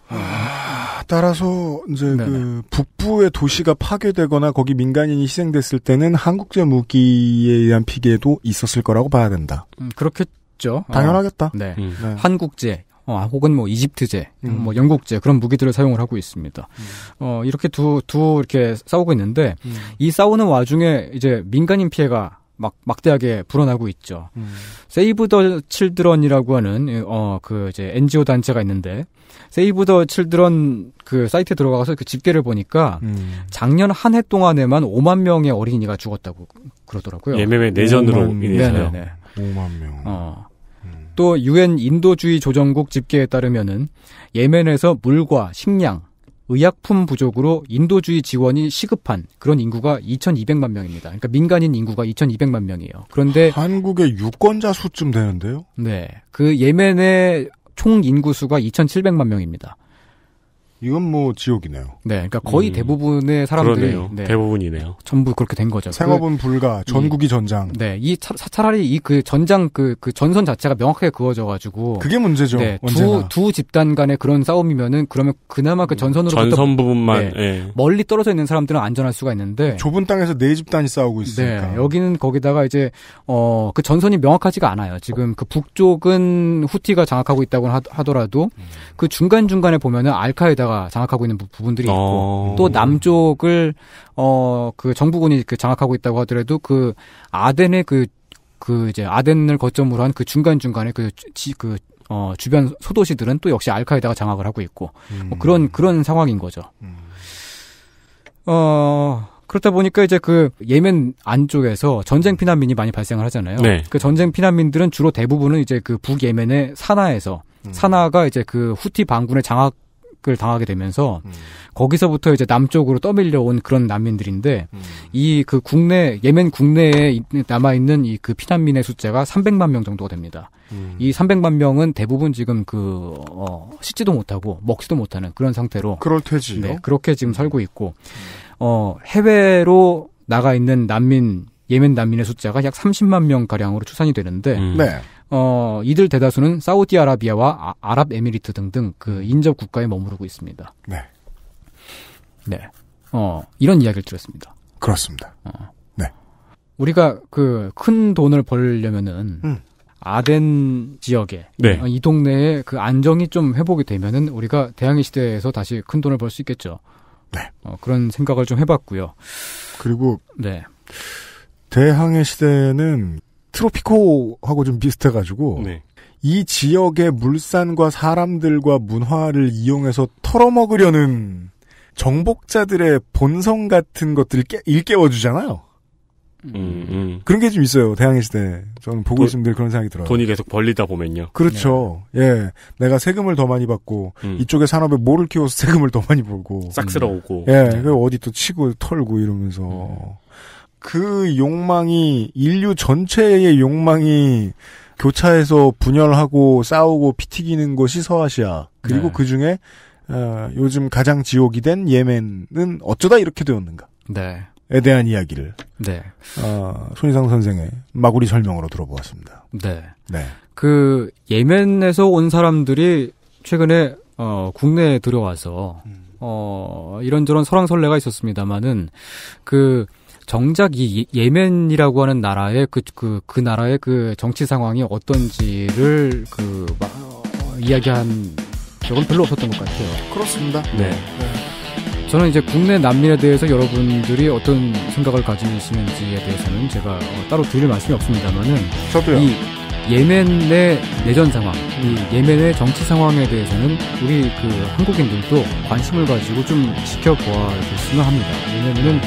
따라서 이제 네네. 그 북부의 도시가 파괴되거나 거기 민간인이 희생됐을 때는 한국제 무기에 의한 피해도 있었을 거라고 봐야 된다. 음, 그렇겠죠. 어. 당연하겠다. 어, 네. 음. 네. 한국제 어, 혹은 뭐 이집트제, 음. 뭐 영국제 그런 무기들을 사용을 하고 있습니다. 음. 어, 이렇게 두, 두 이렇게 싸우고 있는데, 음. 이 싸우는 와중에 이제 민간인 피해가 막, 막대하게 불어나고 있죠. 음. 세이브 더 칠드런이라고 하는, 어, 그 이제 NGO 단체가 있는데, 세이브 더 칠드런 그 사이트에 들어가서 그 집계를 보니까 음. 작년 한 해 동안에만 5만 명의 어린이가 죽었다고 그러더라고요. 예매매 내전으로 인해서요. 5만 명. 어. 음. 또 유엔 인도주의 조정국 집계에 따르면은 예멘에서 물과 식량, 의약품 부족으로 인도주의 지원이 시급한 그런 인구가 2,200만 명입니다. 그러니까 민간인 인구가 2,200만 명이에요. 그런데 한국의 유권자 수쯤 되는데요. 네, 그 예멘의 총 인구수가 2,700만 명입니다. 이건 뭐 지옥이네요. 네, 그러니까 거의 음, 대부분의 사람들이 네, 대부분이네요. 전부 그렇게 된 거죠. 생업은 그, 불가, 음. 전국이 이, 전장. 네, 이 차, 차라리 이 그 전장 그, 그 전선 자체가 명확하게 그어져가지고 그게 문제죠. 네, 두두 두 집단 간의 그런 싸움이면은 그러면 그나마 그 전선으로 전선 부분만 네, 예. 멀리 떨어져 있는 사람들은 안전할 수가 있는데 좁은 땅에서 네 집단이 싸우고 있으니까 네, 여기는 거기다가 이제 어그 전선이 명확하지가 않아요. 지금 그 북쪽은 후티가 장악하고 있다고 하더라도 음. 그 중간 중간에 보면은 알카에다가 군사가 장악하고 있는 부, 분들이 있고 어. 또 남쪽을 어 그 정부군이 그 장악하고 있다고 하더라도 그 아덴의 그그 그 이제 아덴을 거점으로 한 그 중간 중간에 그그 어, 주변 소도시들은 또 역시 알카에다가 장악을 하고 있고 음. 뭐 그런 그런 상황인 거죠. 음. 어 그렇다 보니까 이제 그 예멘 안쪽에서 전쟁 피난민이 많이 발생을 하잖아요. 네. 그 전쟁 피난민들은 주로 대부분은 이제 그 북예멘의 산하에서 음. 사나가 이제 그 후티 반군의 장악 공격을 당하게 되면서 음. 거기서부터 이제 남쪽으로 떠밀려온 그런 난민들인데 음. 이그 국내 예멘 국내에 남아 있는 이 그 피난민의 숫자가 300만 명 정도가 됩니다. 음. 이 300만 명은 대부분 지금 그 어, 씻지도 못하고 먹지도 못하는 그런 상태로 그럴 테지요. 네, 그렇게 지금 살고 음. 있고 어 해외로 나가 있는 난민 예멘 난민의 숫자가 약 30만 명 가량으로 추산이 되는데 음. 네. 어, 이들 대다수는 사우디아라비아와 아, 랍에미리트 등등 그 음. 인접 국가에 머무르고 있습니다. 네. 네. 어, 이런 이야기를 들었습니다. 그렇습니다. 어. 네. 우리가 그 큰 돈을 벌려면은 음. 아덴 지역에 네. 어, 이 동네에 그 안정이 좀 회복이 되면은 우리가 대항해 시대에서 다시 큰 돈을 벌 수 있겠죠. 네. 어, 그런 생각을 좀 해봤고요. 그리고 네. 대항해 시대는 트로피코하고 좀 비슷해가지고 네. 이 지역의 물산과 사람들과 문화를 이용해서 털어먹으려는 정복자들의 본성 같은 것들을 깨, 일깨워주잖아요. 음, 음. 그런 게 좀 있어요. 대항해 시대. 저는 보고 있으면 늘 그런 생각이 들어요. 돈이 계속 벌리다 보면요. 그렇죠. 네. 예. 내가 세금을 더 많이 받고 음. 이쪽에 산업에 뭐를 키워서 세금을 더 많이 벌고 싹쓸어오고. 예. 네. 어디 또 치고 털고 이러면서 음. 그 욕망이 인류 전체의 욕망이 교차해서 분열하고 싸우고 피튀기는 것이 서아시아 그리고 네. 그 중에 어, 요즘 가장 지옥이 된 예멘은 어쩌다 이렇게 되었는가? 네. 에 대한 이야기를 네. 어, 손희상 선생의 마구리 설명으로 들어보았습니다. 네. 네. 그 예멘에서 온 사람들이 최근에 어, 국내에 들어와서 음. 어, 이런저런 설왕설래가 있었습니다마는 그 정작 이 예멘이라고 하는 나라의 그, 그, 그 나라의 그 정치 상황이 어떤지를 그, 막, 이야기한 적은 별로 없었던 것 같아요. 그렇습니다. 네. 네. 저는 이제 국내 난민에 대해서 여러분들이 어떤 생각을 가지시는지에 대해서는 제가 어, 따로 드릴 말씀이 없습니다만은. 저도요. 이 예멘의 내전 상황, 이 예멘의 정치 상황에 대해서는 우리 그 한국인들도 관심을 가지고 좀 지켜보았으면 아 합니다. 왜냐면은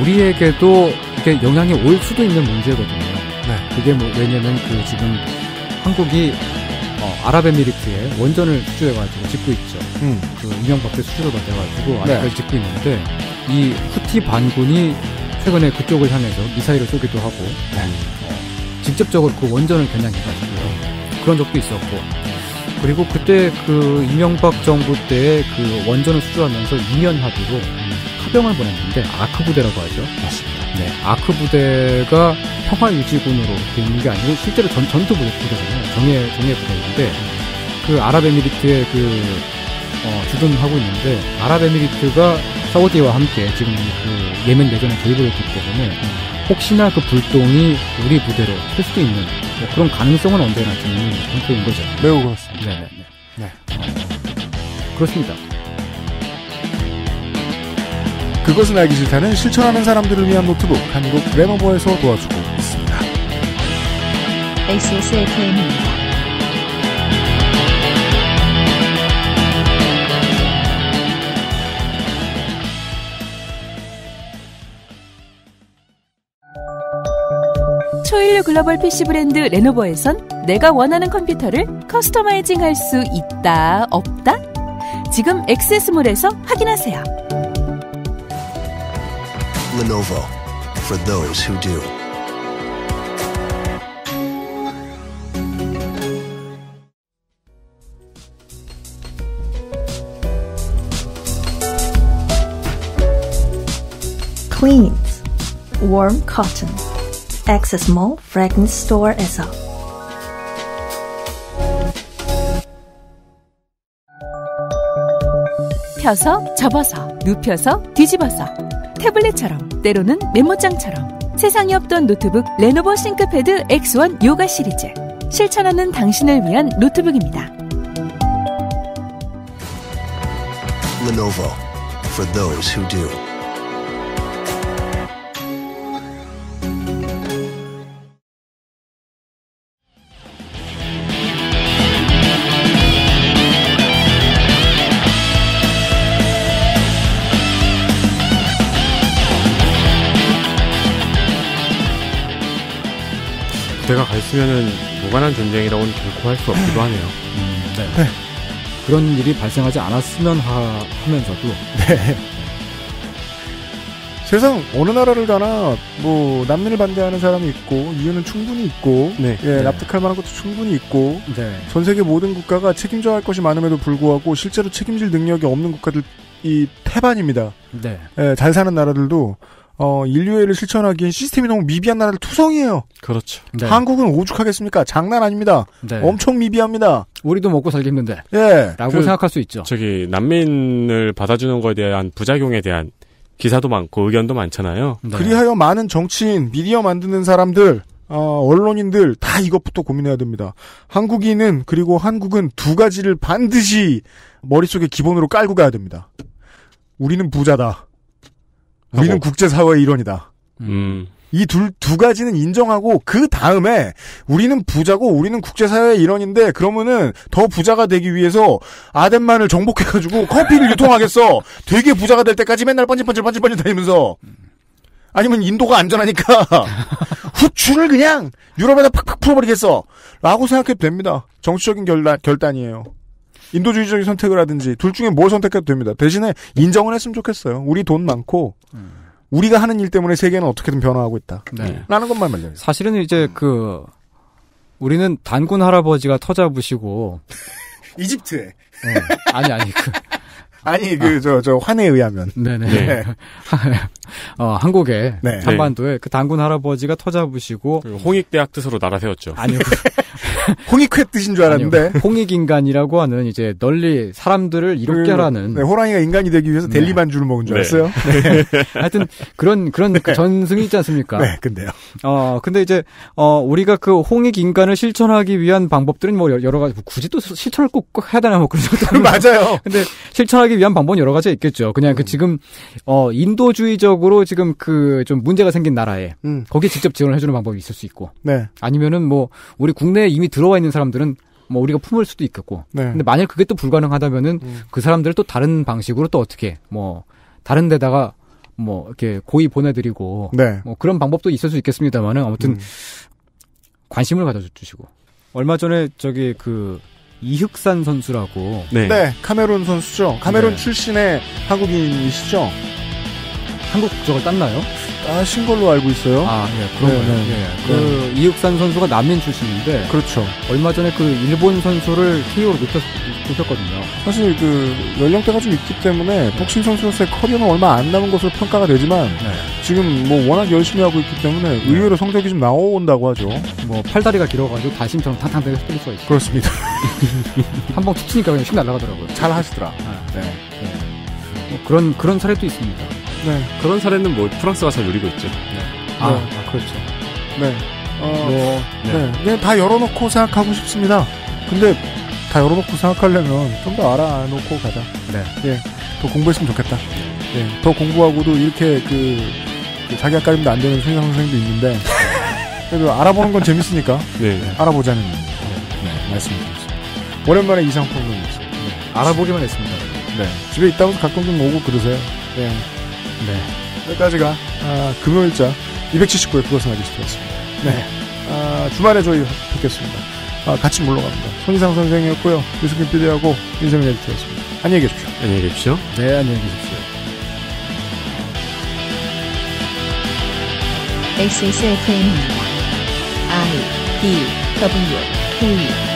우리에게도 이게 영향이 올 수도 있는 문제거든요. 네. 그게 뭐 왜냐면 그 지금 한국이 어, 아랍에미리트에 원전을 수주해가지고 짓고 있죠. 음. 그이명박대 수주를 받아가지고 네. 아직까지 짓고 있는데 이 후티 반군이 최근에 그쪽을 향해서 미사일을 쏘기도 하고 네. 어, 직접적으로 그 원전을 겨냥해가지고 그런 적도 있었고 그리고 그때 그 이명박 정부 때 그 원전을 수주하면서 2년 합의로 파병을 보냈는데 아크 부대라고 하죠. 맞습니다. 네, 아크 부대가 평화 유지군으로 되 있는 게 아니고 실제로 전 전투 부대 부대잖아요. 정예 정예 부대인데 그 아랍에미리트의 그 어, 주둔하고 있는데 아랍에미리트가 사우디와 함께 지금 그 예멘 내전에 개입을 했기 때문에 혹시나 그 불똥이 우리 부대로 튈 수도 있는 뭐 그런 가능성은 언제나 있는 상태인 거죠. 매우 그렇습니다. 네네네. 네, 네. 네. 어, 그렇습니다. 그것은 알기 싫다는 실천하는 사람들을 위한 노트북 한국 그래머버에서 도와주고 있습니다. XSFM입니다. 초일류 글로벌 PC 브랜드 레노버에선 내가 원하는 컴퓨터를 커스터마이징 할수 있다, 없다? 지금 엑세몰에서 확인하세요. Lenovo for those who do. Clean, Warm Cotton. Access small Fragrance Store as well. 펴서, 접어서, 눕혀서, 뒤집어서. 태블릿처럼 때로는 메모장처럼 세상에 없던 노트북 레노버 싱크패드 X1 요가 시리즈 실천하는 당신을 위한 노트북입니다. Lenovo for those who do. 있으면은 무관한 전쟁이라고는 결코 할 수 없기도 하네요. 음, 네. 네. 그런 일이 발생하지 않았으면 하, 면서도 네. 세상 어느 나라를 가나 뭐 난민을 반대하는 사람이 있고 이유는 충분히 있고 네. 예, 네. 납득할 만한 것도 충분히 있고 네. 전 세계 모든 국가가 책임져야 할 것이 많음에도 불구하고 실제로 책임질 능력이 없는 국가들이 태반입니다. 네. 예, 잘 사는 나라들도 어, 인류애를 실천하기엔 시스템이 너무 미비한 나라들 투성이에요. 그렇죠. 네. 한국은 오죽하겠습니까? 장난 아닙니다. 네. 엄청 미비합니다. 우리도 먹고 살겠는데. 예. 라고 그, 생각할 수 있죠. 저기, 난민을 받아주는 거에 대한 부작용에 대한 기사도 많고 의견도 많잖아요. 네. 그리하여 많은 정치인, 미디어 만드는 사람들, 어, 언론인들 다 이것부터 고민해야 됩니다. 한국인은 그리고 한국은 두 가지를 반드시 머릿속에 기본으로 깔고 가야 됩니다. 우리는 부자다. 우리는 국제사회의 일원이다. 음. 이둘 두 가지는 인정하고 그 다음에 우리는 부자고 우리는 국제사회의 일원인데 그러면은 더 부자가 되기 위해서 아덴만을 정복해가지고 커피를 유통하겠어. 되게 부자가 될 때까지 맨날 번질번질 번질번질 다니면서 아니면 인도가 안전하니까 후추를 그냥 유럽에다 팍팍 풀어버리겠어. 라고 생각해도 됩니다. 정치적인 결단, 결단이에요. 인도주의적인 선택을 하든지 둘 중에 뭘 선택해도 됩니다. 대신에 인정을 했으면 좋겠어요. 우리 돈 많고 우리가 하는 일 때문에 세계는 어떻게든 변화하고 있다. 네. 라는 것만 말려요. 사실은 이제 그 우리는 단군 할아버지가 터잡으시고 이집트에 네. 아니 아니 그 아니 그저저 아. 저 환에 의하면 네네 네. 네. 네. 어, 한국에 네. 한반도에 그 단군 할아버지가 터잡으시고 그 홍익대학 뜻으로 나아세웠죠 아니요. 그 홍익회 뜻인 줄 알았는데. 홍익인간이라고 하는 이제 널리 사람들을 이롭게 하라는. 네, 호랑이가 인간이 되기 위해서 델리 네. 만주를 먹은 줄 네. 알았어요. 네. 하여튼 그런 그런 그 전승이 있지 않습니까? 네, 근데요. 어, 근데 이제 어 우리가 그 홍익인간을 실천하기 위한 방법들은 뭐 여러 가지 뭐 굳이 또 실천을 꼭, 꼭 해야 되나 뭐 그런 것도 맞아요. 근데 실천하기 위한 방법은 여러 가지 있겠죠. 그냥 그 음. 지금 어 인도주의적으로 지금 그 좀 문제가 생긴 나라에 음. 거기에 직접 지원을 해주는 방법이 있을 수 있고, 네. 아니면은 뭐 우리 국내에 이미 들어와 있는 사람들은 뭐 우리가 품을 수도 있겠고. 네. 근데 만약 그게 또 불가능하다면은 음. 그 사람들을 또 다른 방식으로 또 어떻게 뭐 다른 데다가 뭐 이렇게 고의 보내드리고 네. 뭐 그런 방법도 있을 수 있겠습니다만은 아무튼 음. 관심을 가져주시고 얼마 전에 저기 그 이흑산 선수라고 네, 네 카메론 선수죠 카메론 네. 출신의 한국인이시죠 한국 국적을 땄나요? 따신 걸로 알고 있어요. 아, 예, 그런 네, 거예요. 네. 예, 예. 네. 그 이육산 선수가 남인 출신인데 그렇죠. 얼마 전에 그 일본 선수를 KO로 눕혔, 눕혔거든요. 사실 그 연령대가 좀 있기 때문에 복싱 선수로서의 커리어는 얼마 안 남은 것으로 평가가 되지만 지금 뭐 워낙 열심히 하고 있기 때문에 의외로 성적이 좀 나온다고 하죠. 뭐 팔다리가 길어가지고 다심처럼 탕탕대고 때릴 수가 있어요. 그렇습니다. 한번 툭 치니까 그냥 휙날나가더라고요잘 하시더라. 아, 네. 네. 뭐 그런 그런 사례도 있습니다. 네. 그런 사례는 뭐 프랑스가 잘 누리고 있죠. 네. 아, 아 네. 아, 그렇죠. 네. 어, 뭐, 네. 네. 네. 다 열어놓고 생각하고 싶습니다. 근데 다 열어놓고 생각하려면 좀 더 알아놓고 가자. 네. 예. 더 공부했으면 좋겠다. 예. 더 공부하고도 이렇게 그, 그 자기 아까림도 안 되는 생각 선생도 있는데 그래도 알아보는 건 재밌으니까 네. 알아보자는 네. 네. 말씀을드습니다 오랜만에 이상품을 네. 알아보기만 했습니다. 네. 집에 있다고 가끔 좀 오고 그러세요. 네. 네. 여기까지가 아, 금요일자 279회 그것은 알기 싫었습니다. 네. 아, 주말에 저희 뵙겠습니다. 아, 같이 물러갑니다. 손희상 선생이었고요. 유승균 PD하고 윤세민 에디터였습니다. 안녕히 계십시오. 안녕히 계십시오. 네, 안녕히 계십시오. XSFM입니다. I D W K